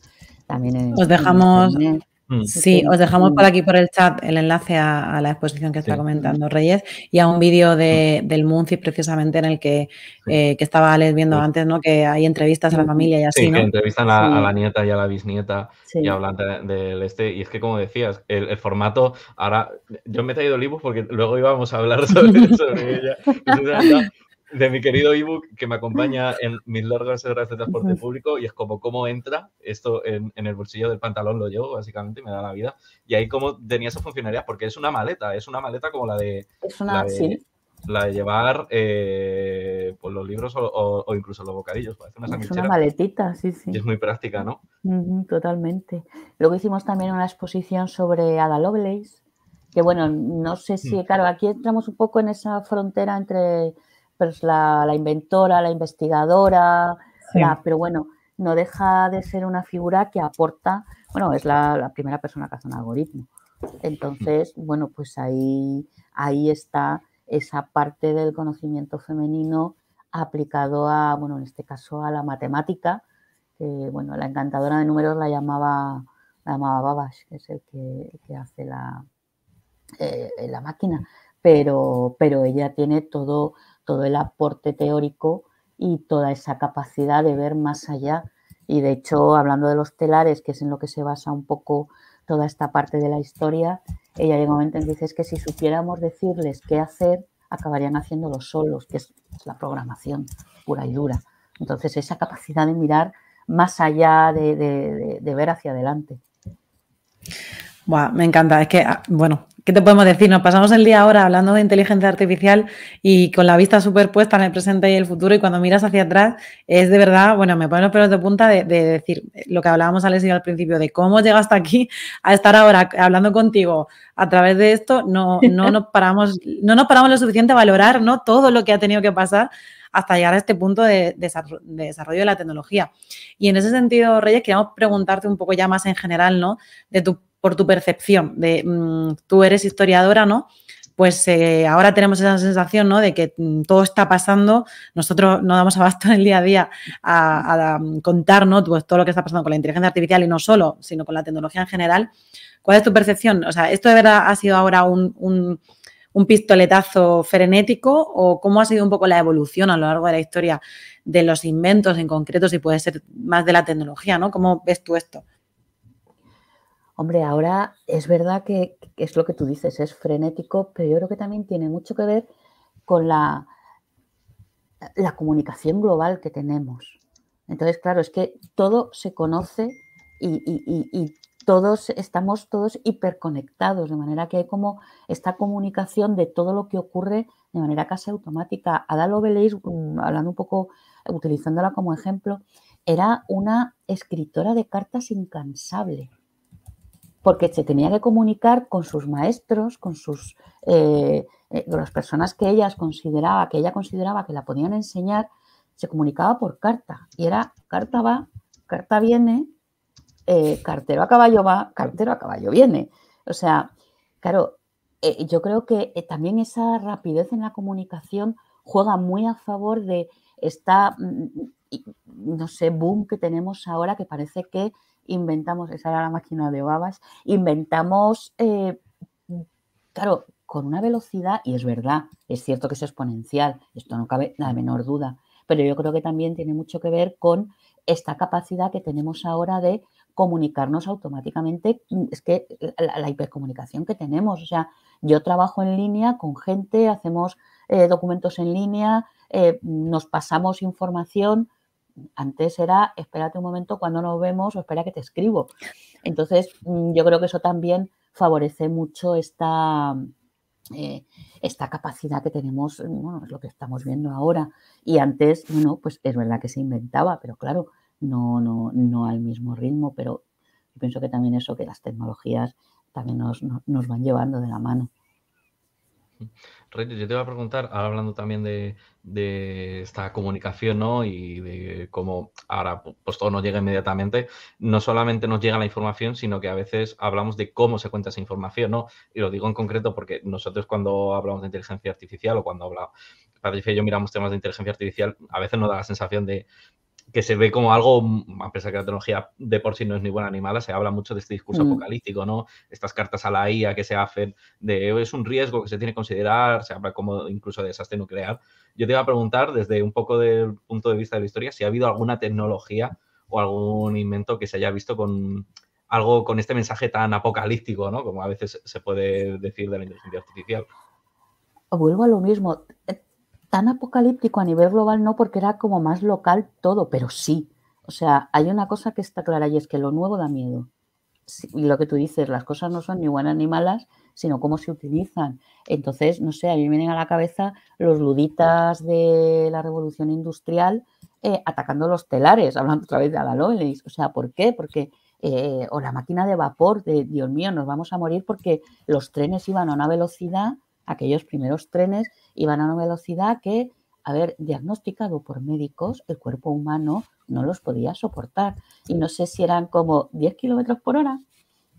también en Os dejamos, Mm. Sí, os dejamos por mm. aquí por el chat el enlace a, la exposición que está comentando Reyes y a un vídeo de, mm. del MUNCI precisamente en el que, eh, que estaba Alex viendo antes, ¿no? Que hay entrevistas a la familia y así. ¿no? que entrevistan a, la nieta y a la bisnieta y hablan del este. Y es que, como decías, el, formato, ahora yo me he traído libro porque luego íbamos a hablar sobre, sobre ella de mi querido ebook que me acompaña en mis largas horas de transporte público y es como cómo entra esto en, el bolsillo del pantalón, lo llevo básicamente, me da la vida. Y ahí como tenía esa funcionalidad, porque es una maleta, es una maleta como la de... Es una, la de, llevar eh, pues los libros o, incluso los bocadillos. es una maletita, sí, sí. Y es muy práctica, ¿no? totalmente totalmente. Luego hicimos también una exposición sobre Ada Lovelace, que bueno, no sé si, hmm. claro, aquí entramos un poco en esa frontera entre pues la, la inventora, la investigadora, pero bueno, no deja de ser una figura que aporta, bueno, es la, primera persona que hace un algoritmo. Entonces, bueno, pues ahí, ahí está esa parte del conocimiento femenino aplicado a, bueno, en este caso a la matemática, que bueno, la encantadora de números la llamaba, la llamaba Babash, que es el que, hace la, eh, la máquina, pero, pero ella tiene todo, todo el aporte teórico y toda esa capacidad de ver más allá. Y de hecho, hablando de los telares, que es en lo que se basa un poco toda esta parte de la historia, ella llega un momento en que dice que si supiéramos decirles qué hacer, acabarían haciéndolo solos, que es, la programación pura y dura. Entonces, esa capacidad de mirar más allá de, ver hacia adelante. me encanta, es que, ah, bueno, ¿Qué te podemos decir? Nos pasamos el día ahora hablando de inteligencia artificial y con la vista superpuesta en el presente y el futuro y cuando miras hacia atrás es de verdad, bueno, me ponen los pelos de punta de, decir lo que hablábamos al principio, de cómo llega hasta aquí a estar ahora hablando contigo a través de esto, no, no, nos, paramos, no nos paramos lo suficiente a valorar ¿no? todo lo que ha tenido que pasar hasta llegar a este punto de, de, desarrollo de la tecnología. Y en ese sentido, Reyes, queríamos preguntarte un poco ya más en general, ¿no? De tu por tu percepción de mm, tú eres historiadora, ¿no? Pues eh, ahora tenemos esa sensación, ¿no? De que mm, todo está pasando, nosotros no damos abasto en el día a día a, mm, contar, ¿no? Pues todo lo que está pasando con la inteligencia artificial y no solo, sino con la tecnología en general. ¿Cuál es tu percepción? O sea, ¿esto de verdad ha sido ahora un, un pistoletazo frenético o cómo ha sido un poco la evolución a lo largo de la historia de los inventos en concreto, si puede ser más de la tecnología, ¿no? ¿Cómo ves tú esto? Hombre, ahora es verdad que, es lo que tú dices, es frenético, pero yo creo que también tiene mucho que ver con la, comunicación global que tenemos. Entonces, claro, es que todo se conoce y, todos estamos todos hiperconectados, de manera que hay como esta comunicación de todo lo que ocurre de manera casi automática. Ada Lovelace, mm, hablando un poco, utilizándola como ejemplo, era una escritora de cartas incansable porque se tenía que comunicar con sus maestros, con sus eh, eh, las personas que ellas consideraba, que ella consideraba que la podían enseñar, se comunicaba por carta. Y era carta va, carta viene, eh, cartero a caballo va, cartero a caballo viene. O sea, claro, yo creo que también esa rapidez en la comunicación juega muy a favor de esta, mm, no sé, boom que tenemos ahora, que parece que inventamos, esa era la máquina de babas, inventamos, eh, claro, con una velocidad, y es verdad, es cierto que es exponencial, esto no cabe la menor duda, pero yo creo que también tiene mucho que ver con esta capacidad que tenemos ahora de comunicarnos automáticamente, mm, es que la, hipercomunicación que tenemos, o sea, yo trabajo en línea con gente, hacemos eh, documentos en línea, eh, nos pasamos información, antes era, espérate un momento cuando nos vemos o espera que te escribo. Entonces, mm, yo creo que eso también favorece mucho esta, eh, esta capacidad que tenemos, bueno, es lo que estamos viendo ahora. Y antes, bueno, pues es verdad que se inventaba, pero claro, no, no, no al mismo ritmo, pero yo pienso que también eso, que las tecnologías también nos, nos van llevando de la mano. Rey, yo te iba a preguntar, hablando también de, esta comunicación, ¿no? Y de cómo ahora pues todo nos llega inmediatamente. No solamente nos llega la información, sino que a veces hablamos de cómo se cuenta esa información, ¿no? Y lo digo en concreto porque nosotros cuando hablamos de inteligencia artificial o cuando habla Patricia y yo miramos temas de inteligencia artificial, a veces nos da la sensación de que se ve como algo, a pesar que la tecnología de por sí no es ni buena ni mala, se habla mucho de este discurso mm. apocalíptico, ¿no? Estas cartas a la IA que se hacen, de es un riesgo que se tiene que considerar, se habla como incluso de desastre nuclear. Yo te iba a preguntar, desde un poco del punto de vista de la historia, si ha habido alguna tecnología o algún invento que se haya visto con algo con este mensaje tan apocalíptico, ¿no? Como a veces se puede decir de la inteligencia artificial. Vuelvo a lo mismo tan apocalíptico a nivel global no, porque era como más local todo, pero sí. O sea, hay una cosa que está clara y es que lo nuevo da miedo. Y lo que tú dices, las cosas no son ni buenas ni malas, sino cómo se utilizan. Entonces, no sé, a mí me vienen a la cabeza los luditas de la revolución industrial eh, atacando los telares, hablando otra vez de dices, O sea, ¿por qué? Porque, eh, o la máquina de vapor, de Dios mío, nos vamos a morir porque los trenes iban a una velocidad aquellos primeros trenes iban a una velocidad que, a ver, diagnosticado por médicos, el cuerpo humano no los podía soportar. Y no sé si eran como 10 kilómetros por hora.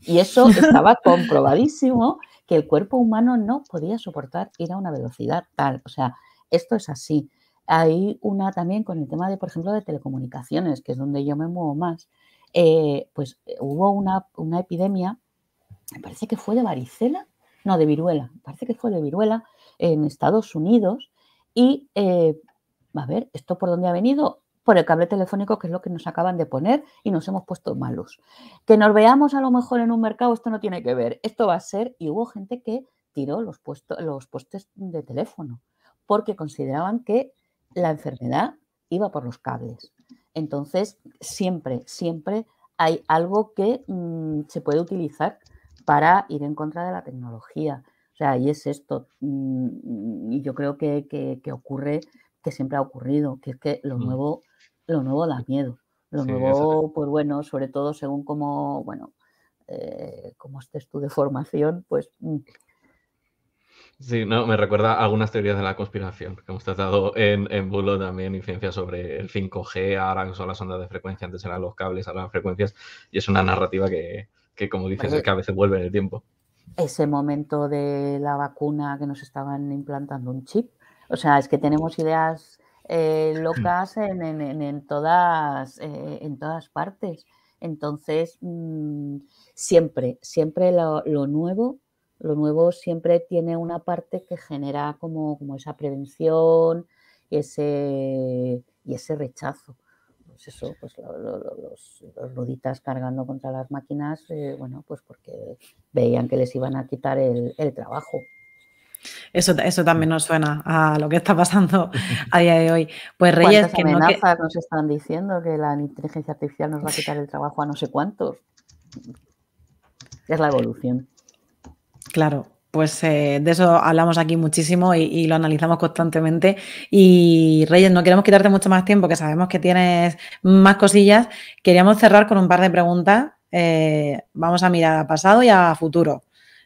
Y eso estaba comprobadísimo que el cuerpo humano no podía soportar ir a una velocidad tal. O sea, esto es así. Hay una también con el tema de, por ejemplo, de telecomunicaciones, que es donde yo me muevo más. Eh, pues eh, hubo una, una epidemia, me parece que fue de varicela no, de viruela, parece que fue de viruela en Estados Unidos. Y, eh, a ver, ¿esto por dónde ha venido? Por el cable telefónico, que es lo que nos acaban de poner y nos hemos puesto malos. Que nos veamos a lo mejor en un mercado, esto no tiene que ver, esto va a ser, y hubo gente que tiró los, puestos postes de teléfono, porque consideraban que la enfermedad iba por los cables. Entonces, siempre, siempre hay algo que mm, se puede utilizar para ir en contra de la tecnología. O sea, y es esto. Mm, y yo creo que, que, ocurre, que siempre ha ocurrido, que es que lo mm. nuevo, lo nuevo da miedo. Lo nuevo, pues bueno, sobre todo según cómo, bueno, eh, estés tú de formación, pues. Mm. Sí, no, me recuerda algunas teorías de la conspiración que hemos tratado en, en Bulo también, ciencia sobre el 5G, ahora son las ondas de frecuencia, antes eran los cables, ahora las frecuencias, y es una narrativa que, que como dices, pues es que a veces vuelve en el tiempo. Ese momento de la vacuna que nos estaban implantando un chip. O sea, es que tenemos ideas eh, locas en, todas, eh, en todas partes. Entonces, mm, siempre, siempre lo, lo, nuevo, lo nuevo siempre tiene una parte que genera como, como esa prevención ese, y ese rechazo. Pues eso, pues los, los, cargando contra las máquinas, eh, bueno, pues porque veían que les iban a quitar el, trabajo. Eso, también mm. nos suena a lo que está pasando a día de hoy. Pues Reyes, amenazas nos están diciendo que la inteligencia artificial nos va a quitar el trabajo a no sé cuántos? Es la evolución. Claro, pues eh, de eso hablamos aquí muchísimo y, lo analizamos constantemente. Y Reyes, no queremos quitarte mucho más tiempo, que sabemos que tienes más cosillas. Queríamos cerrar con un par de preguntas. Eh, vamos a mirar a pasado y a futuro.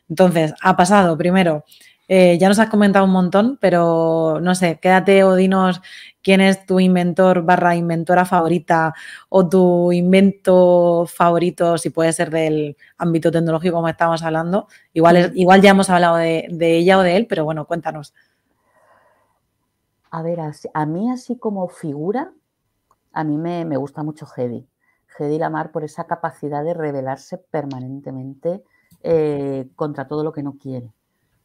Entonces, a pasado, primero, eh, ya nos has comentado un montón, pero no sé, quédate o dinos quién es tu inventor barra inventora favorita o tu invento favorito, si puede ser del ámbito tecnológico como estábamos hablando. Igual, igual ya hemos hablado de, ella o de él, pero bueno, cuéntanos. A ver, a mí así como figura, a mí me, gusta mucho Hedy. Hedy Lamar por esa capacidad de rebelarse permanentemente eh, contra todo lo que no quiere.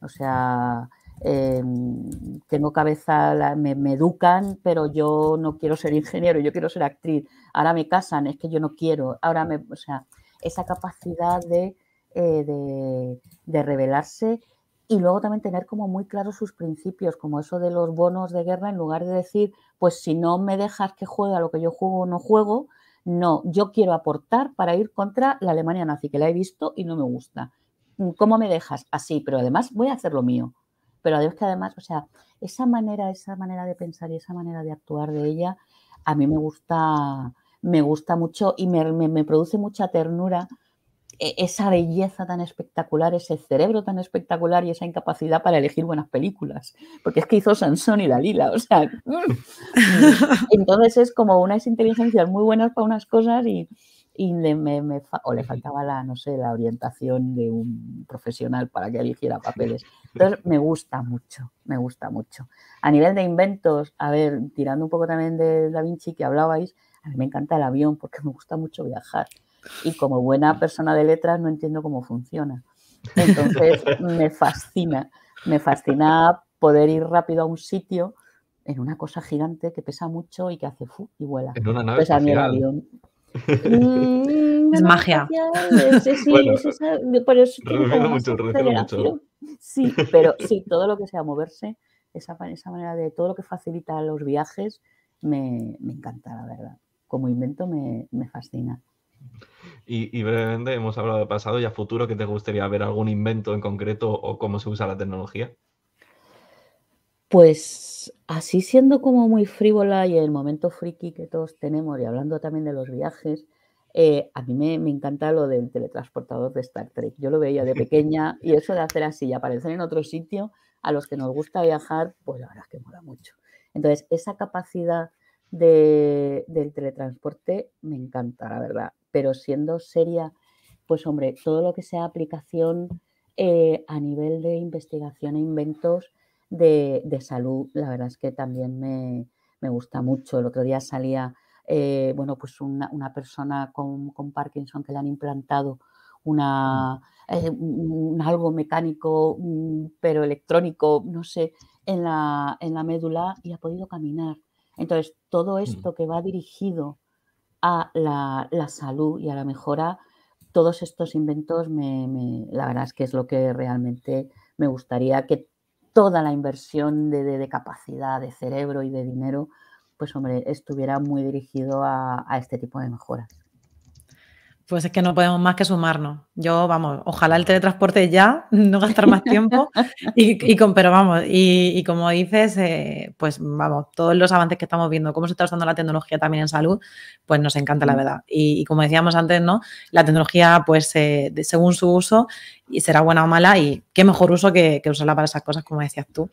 O sea, em, tengo cabeza, me, educan, pero yo no quiero ser ingeniero, yo quiero ser actriz. Ahora me casan, es que yo no quiero. Ahora me, o sea, esa capacidad de, eh, revelarse y luego también tener como muy claros sus principios, como eso de los bonos de guerra, en lugar de decir, pues si no me dejas que juegue a lo que yo juego o no juego, no, yo quiero aportar para ir contra la Alemania nazi, que la he visto y no me gusta. ¿cómo me dejas? Así, pero además voy a hacer lo mío. Pero además, que además, o sea, esa manera, esa manera de pensar y esa manera de actuar de ella, a mí me gusta, me gusta mucho y me, me produce mucha ternura e, esa belleza tan espectacular, ese cerebro tan espectacular y esa incapacidad para elegir buenas películas. Porque es que hizo Sansón y Dalila, o sea. Entonces es como unas inteligencias muy buenas para unas cosas y, y le, me, o le faltaba la, no sé, la orientación de un profesional para que eligiera papeles. Entonces, me gusta mucho, me gusta mucho. A nivel de inventos, a ver, tirando un poco también de Da Vinci que hablabais, a mí me encanta el avión porque me gusta mucho viajar. Y como buena persona de letras no entiendo cómo funciona. Entonces, me fascina, me fascina poder ir rápido a un sitio en una cosa gigante que pesa mucho y que hace fu y vuela. En Mm, es magia. Sí, pero sí, todo lo que sea moverse, esa, esa manera de todo lo que facilita los viajes, me, me encanta, la verdad. Como invento me, fascina. Y, y, brevemente hemos hablado de pasado y a futuro, que te gustaría ver algún invento en concreto o cómo se usa la tecnología? Pues así siendo como muy frívola y el momento friki que todos tenemos y hablando también de los viajes, eh, a mí me, encanta lo del teletransportador de Star Trek. Yo lo veía de pequeña y eso de hacer así y aparecer en otro sitio, a los que nos gusta viajar, pues la verdad es que mola mucho. Entonces, esa capacidad de, del teletransporte me encanta, la verdad. Pero siendo seria, pues hombre, todo lo que sea aplicación eh, a nivel de investigación e inventos, de, salud, la verdad es que también me, gusta mucho. El otro día salía, eh, bueno, pues una, una persona con, con, Parkinson que le han implantado mm. una, eh, un, algo mecánico, mm, pero electrónico, no sé, en la, en la médula y ha podido caminar. Entonces, todo mm. esto que va dirigido a la, la salud y a la mejora, todos estos inventos, me, me, la verdad es que es lo que realmente me gustaría que toda la inversión de, capacidad, de cerebro y de dinero, pues hombre, estuviera muy dirigido a este tipo de mejoras pues es que no podemos más que sumarnos. Yo, vamos, ojalá el teletransporte ya, no gastar más tiempo, y, pero vamos, y, como dices, eh, pues vamos, todos los avances que estamos viendo, cómo se está usando la tecnología también en salud, pues nos encanta la mm. verdad. Y, como decíamos antes, ¿no? La tecnología, pues eh, según su uso, y será buena o mala, y qué mejor uso que, usarla para esas cosas, como decías tú.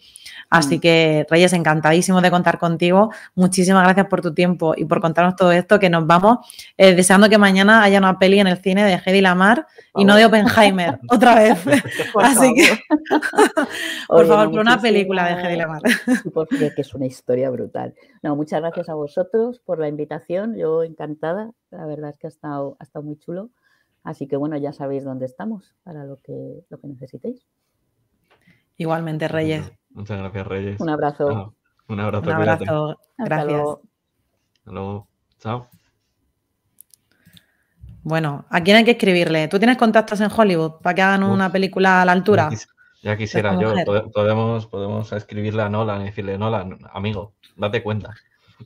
Así mm. que, Reyes, encantadísimo de contar contigo. Muchísimas gracias por tu tiempo y por contarnos todo esto, que nos vamos eh, deseando que mañana haya una en el cine de Hedy Lamar y no de Oppenheimer, otra vez. Así que, por favor, por una película de Hedy Lamar. Porque es una historia brutal. No, muchas gracias a vosotros por la invitación, yo encantada, la verdad es que ha estado, ha estado muy chulo. Así que bueno, ya sabéis dónde estamos para lo que, que necesitéis. Igualmente, Reyes. Muchas gracias, Reyes. Un abrazo. un abrazo. Un abrazo. Gracias. Hasta Chao. Bueno, ¿a quién hay que escribirle? ¿Tú tienes contactos en Hollywood para que hagan una película a la altura? Ya, quisiera yo. podemos, podemos escribirle a Nolan y decirle, Nolan, amigo, date cuenta.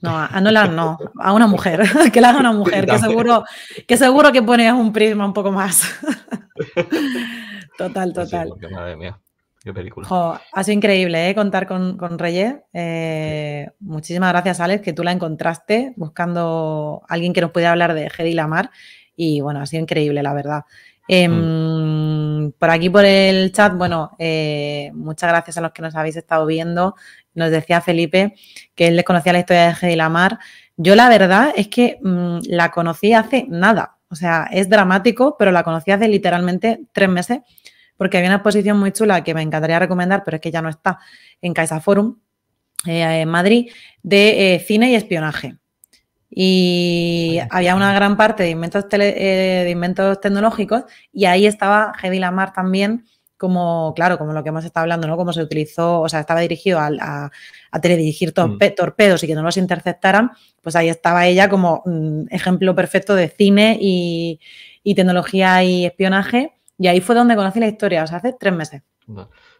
No, a Nolan no, a una mujer, que la haga una mujer, que seguro, que seguro que pones un prisma un poco más. Total, total. madre mía, qué película. ha sido increíble ¿eh? contar con, Reyes. Eh, muchísimas gracias, Alex, que tú la encontraste buscando alguien que nos pudiera hablar de Hedy Lamar y bueno, ha sido increíble, la verdad. Em, mm. Por aquí, por el chat, bueno, eh, muchas gracias a los que nos habéis estado viendo. Nos decía Felipe que él conocía la historia de la Lamar. Yo la verdad es que mm, la conocí hace nada. O sea, es dramático, pero la conocí hace literalmente tres meses porque había una exposición muy chula que me encantaría recomendar, pero es que ya no está, en Caixa Forum, eh, en Madrid, de eh, cine y espionaje. Y había una gran parte de inventos, eh, inventos tecnológicos y ahí estaba Hedy Lamar también como, claro, como lo que hemos estado hablando, ¿no? Como se utilizó, o sea, estaba dirigido a, a, teledirigir mm. torpedos y que no los interceptaran, pues ahí estaba ella como mm, ejemplo perfecto de cine y, tecnología y espionaje. Y ahí fue donde conocí la historia, o sea, hace tres meses.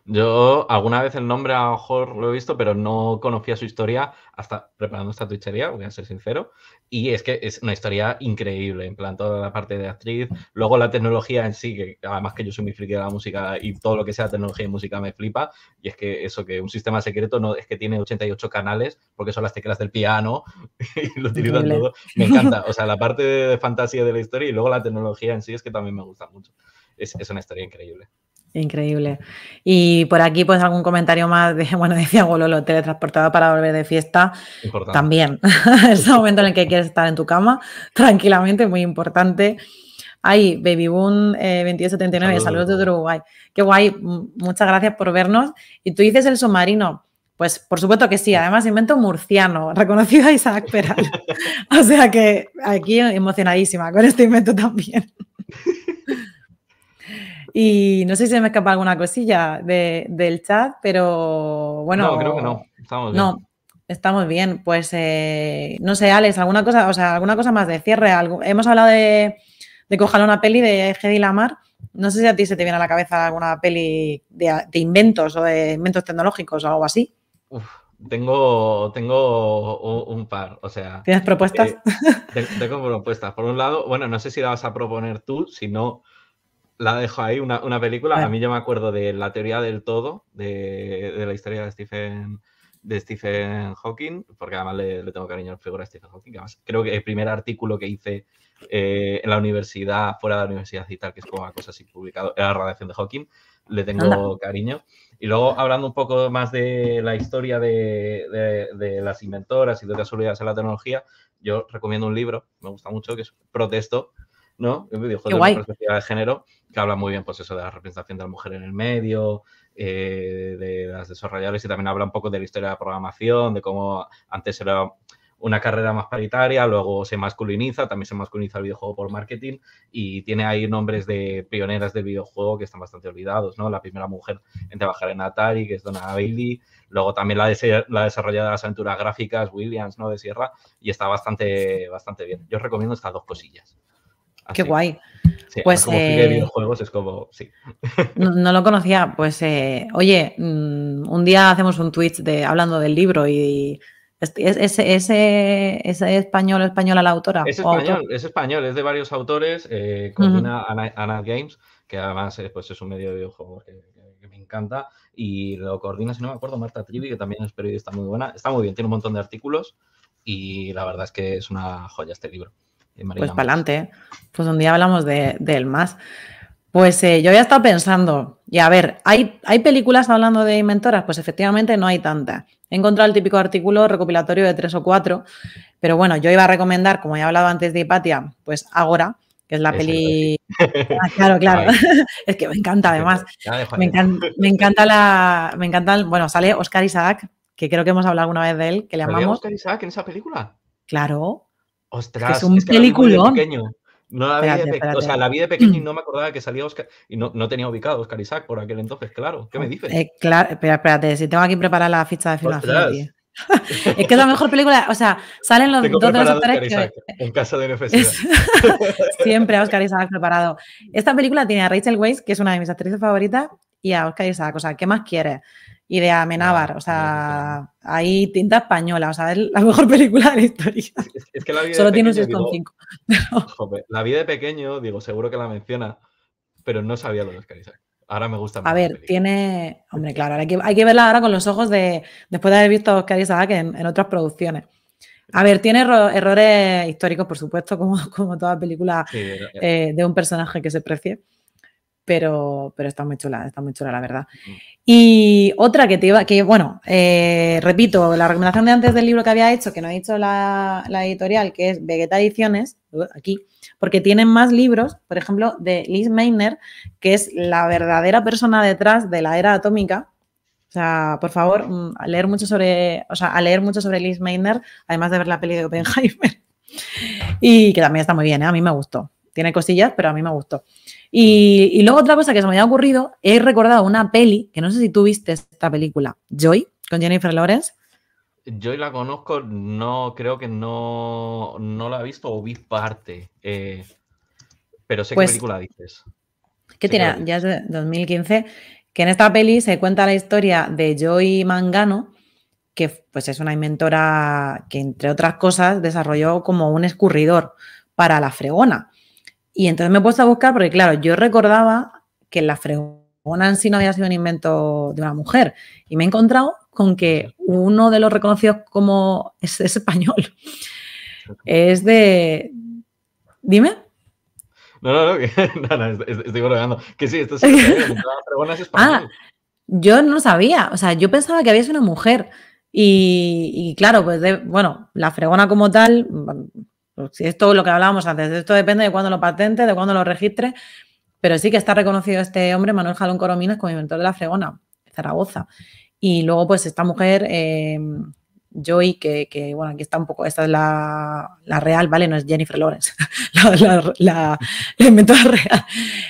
Yo alguna vez el nombre a lo mejor lo he visto, pero no conocía su historia hasta preparando esta twitchería, voy a ser sincero. Y es que es una historia increíble, en plan toda la parte de actriz, luego la tecnología en sí, que además que yo soy muy friki de la música y todo lo que sea tecnología y música me flipa. Y es que eso que un sistema secreto no es que tiene 88 canales, porque son las teclas del piano y lo utilizan todo. Me encanta, o sea, la parte de fantasía de la historia y luego la tecnología en sí es que también me gusta mucho. es una historia increíble. Increíble. Y por aquí, pues algún comentario más de, bueno, decía Gololo, teletransportado para volver de fiesta. También. es el momento en el que quieres estar en tu cama, tranquilamente, muy importante. Ay, Baby Boom 2279, eh, saludos. de Uruguay. Qué guay, muchas gracias por vernos. Y tú dices el submarino. Pues por supuesto que sí, además invento murciano, reconocido a Isaac Peral. o sea que aquí emocionadísima con este invento también. Y no sé si se me escapa alguna cosilla del chat, pero bueno. No, creo que no. Estamos bien. No, estamos bien. Pues eh, no sé, Alex, alguna cosa, o sea, alguna cosa más de cierre. Algo, hemos hablado de, de una peli de Hedy Lamar. No sé si a ti se te viene a la cabeza alguna peli de, inventos o de inventos tecnológicos o algo así. tengo, tengo un, par, o sea... ¿Tienes propuestas? Eh, tengo propuestas. Por un lado, bueno, no sé si la vas a proponer tú, si no, la dejo ahí, una, película. A mí yo me acuerdo de La teoría del todo, de, la historia de Stephen, de Stephen Hawking, porque además le, tengo cariño a la figura de Stephen Hawking. creo que el primer artículo que hice eh, en la universidad, fuera de la universidad y tal, que es como una cosa así publicado, era la radiación de Hawking, le tengo cariño. Y luego, hablando un poco más de la historia de, las inventoras y de las casualidades en la tecnología, yo recomiendo un libro, me gusta mucho, que es Protesto, ¿no? Un videojuego de perspectiva de género que habla muy bien, pues eso, de la representación de la mujer en el medio, eh, de las desarrolladoras y también habla un poco de la historia de la programación, de cómo antes era una carrera más paritaria, luego se masculiniza, también se masculiniza el videojuego por marketing y tiene ahí nombres de pioneras del videojuego que están bastante olvidados, ¿no? La primera mujer en trabajar en Atari, que es Donna Bailey, luego también la, la desarrollada de las aventuras gráficas, Williams, ¿no? De Sierra, y está bastante, bastante bien. Yo os recomiendo estas dos cosillas. Qué guay. es como, No, lo conocía, pues eh, oye, mm, un día hacemos un tweet de, hablando del libro y ¿Ese, es, español española la autora? Es español, es español, es de varios autores, eh, coordina Anal Games, que además eh, pues es un medio de videojuegos que, que, me encanta, y lo coordina, si no me acuerdo, Marta Trivi, que también es periodista muy buena. Está muy bien, tiene un montón de artículos y la verdad es que es una joya este libro pues para adelante. ¿eh? Pues un día hablamos de, él más. Pues eh, yo ya estaba pensando, y a ver, ¿hay, ¿hay películas hablando de inventoras? Pues efectivamente no hay tantas. He encontrado el típico artículo recopilatorio de tres o cuatro, pero bueno, yo iba a recomendar, como ya he hablado antes de Hipatia, pues ahora que es la peli... Ah, claro, claro. es que me encanta además. Me, encanta, me encanta la... Me encanta, bueno, sale Oscar Isaac, que creo que hemos hablado alguna vez de él, que le amamos. Oscar Isaac en esa película? Claro. Ostras, es un es peliculón. No la vi de o sea, la vi de pequeño y no me acordaba que salía Oscar. Y no, no tenía ubicado a Oscar Isaac por aquel entonces, claro. ¿Qué me dices? Eh, claro, espera, espérate, si tengo aquí preparada la ficha de filmación. es que es la mejor película, o sea, salen los dos de los actores que... en casa de NFC. Siempre a Oscar Isaac preparado. Esta película tiene a Rachel Weisz, que es una de mis actrices favoritas, y a Oscar Isaac. O sea, ¿qué más quieres? y de Amenábar. Ah, o sea, hay tinta española. O sea, es la mejor película de la historia. Solo tiene un 6,5. Joder, La vida de pequeño, digo, seguro que la menciona, pero no sabía lo de Oscar Isaac. Ahora me gusta más. A ver, tiene. Hombre, claro, hay, que, verla ahora con los ojos de. Después de haber visto a Oscar Isaac en, otras producciones. A ver, tiene errores históricos, por supuesto, como, como toda película eh, eh, de un personaje que se precie pero, pero está muy chula, está muy chula, la verdad. Y otra que te iba, que bueno, eh, repito, la recomendación de antes del libro que había hecho, que no ha dicho la, editorial, que es Vegeta Ediciones, uh, aquí, porque tienen más libros, por ejemplo, de Liz Meiner, que es la verdadera persona detrás de la era atómica, o sea, por favor, mm, a leer mucho sobre, o sea, a leer mucho sobre Liz Meiner, además de ver la peli de Oppenheimer. Y que también está muy bien, ¿eh? a mí me gustó. Tiene cosillas, pero a mí me gustó. Y, luego otra cosa que se me había ocurrido, he recordado una peli, que no sé si tú viste esta película, Joy, con Jennifer Lawrence. Joy la conozco, no creo que no, la he visto o vi parte, eh, pero sé qué pues, película dices. ¿Qué tiene? ya es de 2015, que en esta peli se cuenta la historia de Joy Mangano, que pues es una inventora que entre otras cosas desarrolló como un escurridor para la fregona y entonces me he puesto a buscar porque, claro, yo recordaba que la fregona en sí no había sido un invento de una mujer. Y me he encontrado con que uno de los reconocidos como es, español. Es de... Dime. No, no, no, no, estoy bromeando. Que sí, esto es, la es español. Ah, yo no sabía, o sea, yo pensaba que había sido una mujer. Y, claro, pues bueno, la fregona como tal, esto pues es lo que hablábamos antes, esto depende de cuándo lo patente, de cuándo lo registre, pero sí que está reconocido este hombre, Manuel Jalón Corominas, como inventor de la fregona, Zaragoza. Y luego, pues, esta mujer, em, Joy, que, bueno, aquí está un poco, esta es la, real, ¿vale? No es Jennifer Lawrence, la, la, inventora real.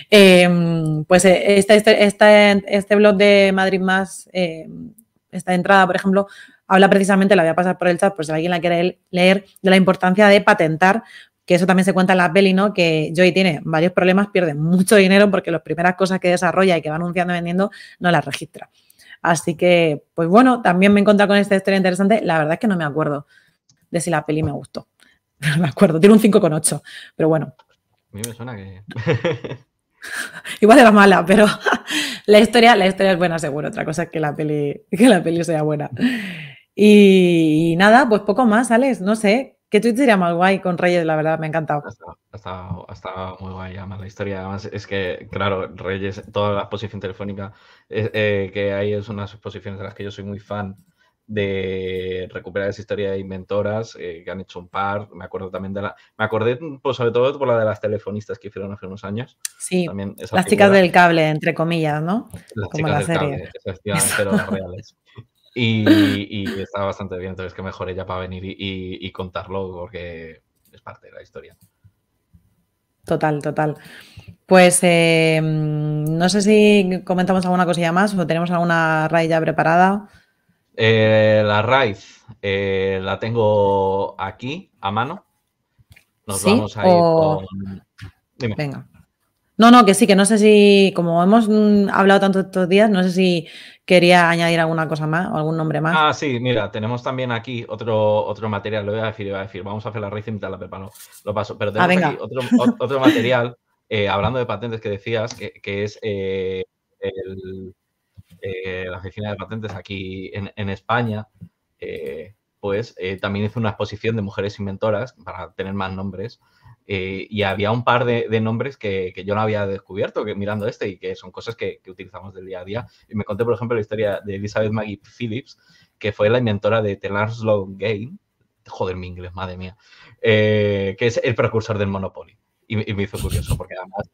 Em, pues eh, este, este, este, este blog de Madrid Más, em, esta entrada, por ejemplo, habla precisamente, la voy a pasar por el chat por si alguien la quiere leer, de la importancia de patentar que eso también se cuenta en la peli, ¿no? Que Joy tiene varios problemas, pierde mucho dinero porque las primeras cosas que desarrolla y que va anunciando y vendiendo no las registra. Así que, pues bueno, también me he encontrado con esta historia interesante. La verdad es que no me acuerdo de si la peli me gustó. No me acuerdo, tiene un 5,8, pero bueno. A mí me suena que... Igual era mala, pero la historia, la historia es buena seguro. Otra cosa es que la peli, que la peli sea buena. Y, nada, pues poco más, Alex, no sé. ¿Qué tweet sería más guay con Reyes? La verdad, me ha encantado. Ha estado, muy guay, la historia. Además, es que, claro, Reyes, toda la exposición telefónica eh, eh, que hay es unas exposiciones de las que yo soy muy fan de recuperar esa historia de inventoras eh, que han hecho un par. Me acuerdo también de la. Me acordé, pues, sobre todo, por la de las telefonistas que hicieron hace unos años. Sí. También las chicas del cable, entre comillas, ¿no? Como chicas la del serie. Cable, reales. Y, está bastante bien, entonces que mejor ella para venir y, contarlo porque es parte de la historia. Total, total. Pues em, no sé si comentamos alguna cosilla más o tenemos alguna raíz ya preparada. Eh, la raíz eh, la tengo aquí a mano. Nos vamos a ir con. Venga. No, no, que sí, que no sé si, como hemos mm, hablado tanto estos días, no sé si quería añadir alguna cosa más o algún nombre más. Ah, sí, mira, tenemos también aquí otro, otro material, lo voy a decir, decir, vamos a hacer la raíz y la pepa, no, lo paso, pero ah, tenemos aquí otro, material, eh, hablando de patentes que decías, que, es eh, eh, la oficina de patentes aquí en, en España, pues también hizo una exposición de mujeres inventoras, para tener más nombres, eh, y había un par de, nombres que, yo no había descubierto que, mirando este y que son cosas que, utilizamos del día a día. Y me conté, por ejemplo, la historia de Elizabeth Maggie Phillips, que fue la inventora de The long Game. Joder, mi inglés, madre mía. Eh, que es el precursor del Monopoly. Y, me hizo curioso, porque además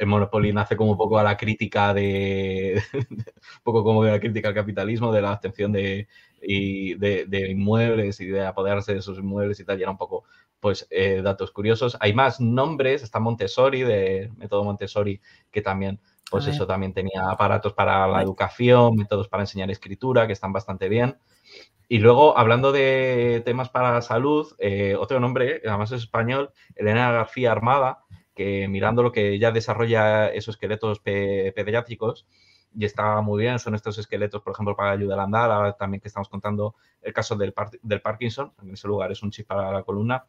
el Monopoly nace como un poco a la crítica de. poco como la crítica al capitalismo, de la abstención de, de, inmuebles y de apoderarse de sus inmuebles y tal. Y era un poco pues eh, datos curiosos. Hay más nombres, está Montessori, de método Montessori, que también, pues eso también tenía aparatos para la educación, métodos para enseñar escritura, que están bastante bien. Y luego, hablando de temas para la salud, eh, otro nombre, además es español, Elena García Armada, que mirando lo que ella desarrolla esos esqueletos pediátricos, y está muy bien. Son estos esqueletos, por ejemplo, para ayudar a andar. Ahora también que estamos contando el caso del, del Parkinson, en ese lugar es un chip para la columna.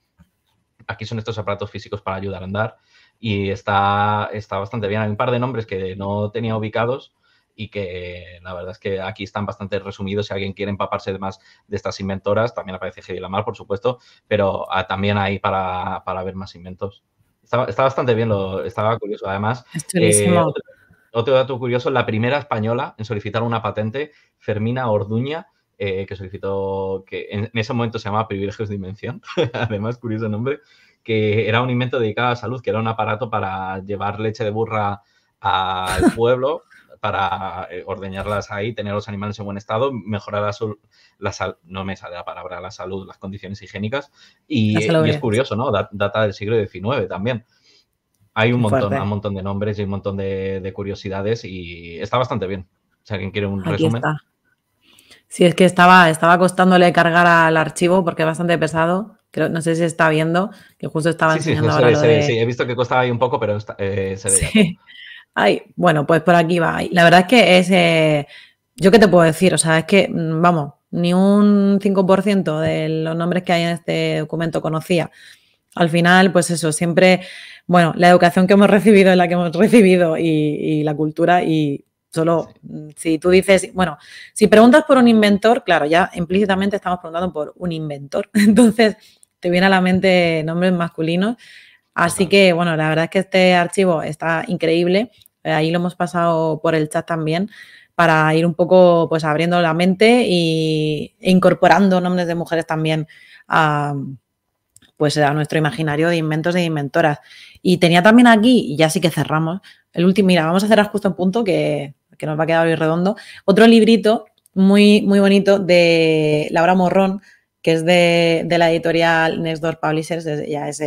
Aquí son estos aparatos físicos para ayudar a andar y está, está bastante bien. Hay un par de nombres que no tenía ubicados y que la verdad es que aquí están bastante resumidos. Si alguien quiere empaparse más de estas inventoras, también aparece Hedy Lamar, por supuesto, pero ah, también hay para, ver más inventos. Está, está bastante bien, lo, estaba curioso. Además, eh, otro dato curioso, la primera española en solicitar una patente, Fermina Orduña, eh, que solicitó, que en, ese momento se llamaba Privilegios de Invención, además curioso nombre, que era un invento dedicado a la salud, que era un aparato para llevar leche de burra al pueblo para eh, ordeñarlas ahí, tener los animales en buen estado, mejorar la, salud, no me sale la palabra, la salud, las condiciones higiénicas. Y, es curioso, ¿no? data del siglo XIX también. Hay un montón, un montón de nombres y un montón de, curiosidades y está bastante bien. Si alguien quiere un resumen. Sí, es que estaba, estaba costándole cargar al archivo porque es bastante pesado. Creo, no sé si está viendo, que justo estaba sí, enseñando sí, sí, he visto que costaba ahí un poco, pero eh, se ve bueno, pues por aquí va. La verdad es que es... Eh, ¿Yo qué te puedo decir? O sea, es que, mm, vamos, ni un 5% de los nombres que hay en este documento conocía. Al final, pues eso, siempre bueno, la educación que hemos recibido es la que hemos recibido y, la cultura y solo mm, si tú dices, bueno, si preguntas por un inventor, claro, ya implícitamente estamos preguntando por un inventor, entonces te viene a la mente nombres masculinos. Así que, bueno, la verdad es que este archivo está increíble. Eh, ahí lo hemos pasado por el chat también para ir un poco pues abriendo la mente e incorporando nombres de mujeres también a, pues, a nuestro imaginario de inventos e inventoras. Y tenía también aquí, y ya sí que cerramos, el último, mira, vamos a cerrar justo un punto que, nos va a quedar hoy redondo, otro librito muy, muy bonito de Laura Morrón, que es de, la editorial Nestor Publishers, ya es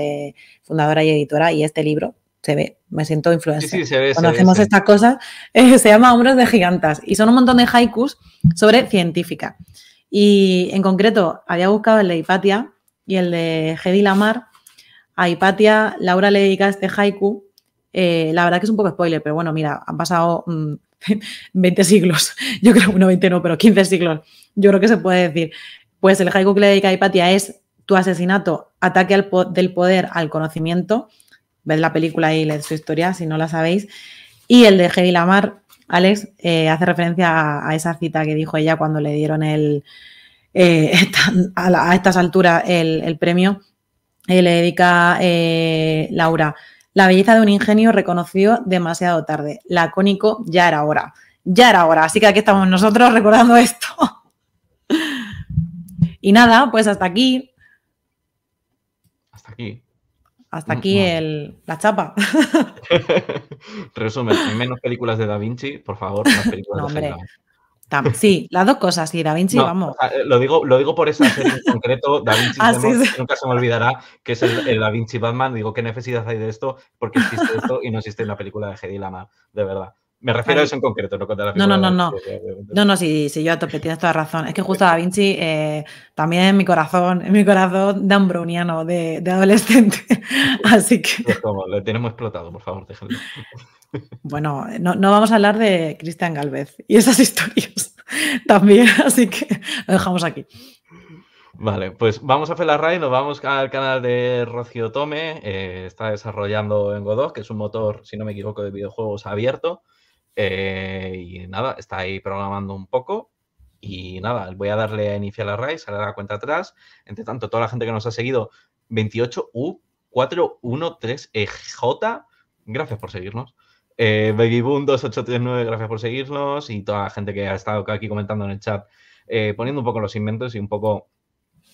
fundadora y editora, y este libro se ve, me siento influenciada Cuando hacemos estas cosas, eh, se llama Hombros de Gigantas y son un montón de haikus sobre científica. Y en concreto, había buscado el de Hipatia y el de Hedy Lamar, a Hipatia, Laura le dedica este haiku. Eh, la verdad que es un poco spoiler, pero bueno, mira, han pasado 20 mm, siglos. Yo creo, no 20 no, pero 15 siglos. Yo creo que se puede decir. Pues el haiku que le dedica a Hipatia es tu asesinato, ataque del poder al conocimiento. Ved la película y leed su historia si no la sabéis. Y el de Hedy Lamar, Alex, eh, hace referencia a, esa cita que dijo ella cuando le dieron el, eh, a, estas alturas el premio eh, le dedica eh, Laura. La belleza de un ingenio reconoció demasiado tarde. Lacónico, ya era hora. Ya era hora. Así que aquí estamos nosotros recordando esto. y nada, pues hasta aquí. Hasta aquí. Hasta mm, aquí la chapa. Resumen, menos películas de Da Vinci, por favor. Películas de Da sí, las dos cosas, y Da Vinci, vamos. Eh, lo digo, lo digo por esa en concreto, Da Vinci, ah, nunca se me olvidará que es el, Da Vinci Batman. Digo, ¿qué necesidad hay de esto? Porque existe esto y no existe en la película de Hedy Lamar, de verdad. Me refiero a eso en concreto, no contra la película. No, no, no, no. No, no, sí, sí, yo a tope, tienes toda razón. Es que justo Da Vinci eh, también en mi corazón, en mi corazón de hambruniano, de, adolescente. Así que. Pues, como, lo tenemos explotado, por favor, déjalo. Bueno, no, vamos a hablar de Cristian Galvez y esas historias también, así que lo dejamos aquí. Vale, pues vamos a Felarray, nos vamos al canal de Rocío Tome, eh, está desarrollando en Godot, que es un motor, si no me equivoco, de videojuegos abierto. Eh, y nada, está ahí programando un poco. Y nada, voy a darle a iniciar RAI, sale la cuenta atrás. Entre tanto, toda la gente que nos ha seguido, 28U413EJ, e gracias por seguirnos. Eh, 2839 2839, gracias por seguirnos y toda la gente que ha estado aquí comentando en el chat, eh, poniendo un poco los inventos y un poco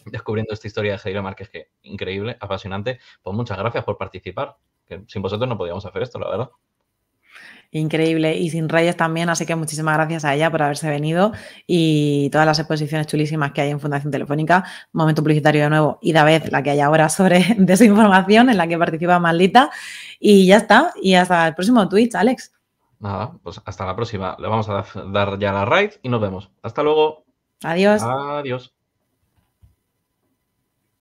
descubriendo esta historia de Jairo Márquez, que increíble, apasionante. Pues muchas gracias por participar, que sin vosotros no podíamos hacer esto, la verdad increíble y sin Reyes también, así que muchísimas gracias a ella por haberse venido y todas las exposiciones chulísimas que hay en Fundación Telefónica, momento publicitario de nuevo y de vez la que hay ahora sobre desinformación en la que participa Maldita y ya está, y hasta el próximo Twitch, Alex. Nada, pues hasta la próxima, le vamos a dar ya la raid y nos vemos. Hasta luego. Adiós. Adiós.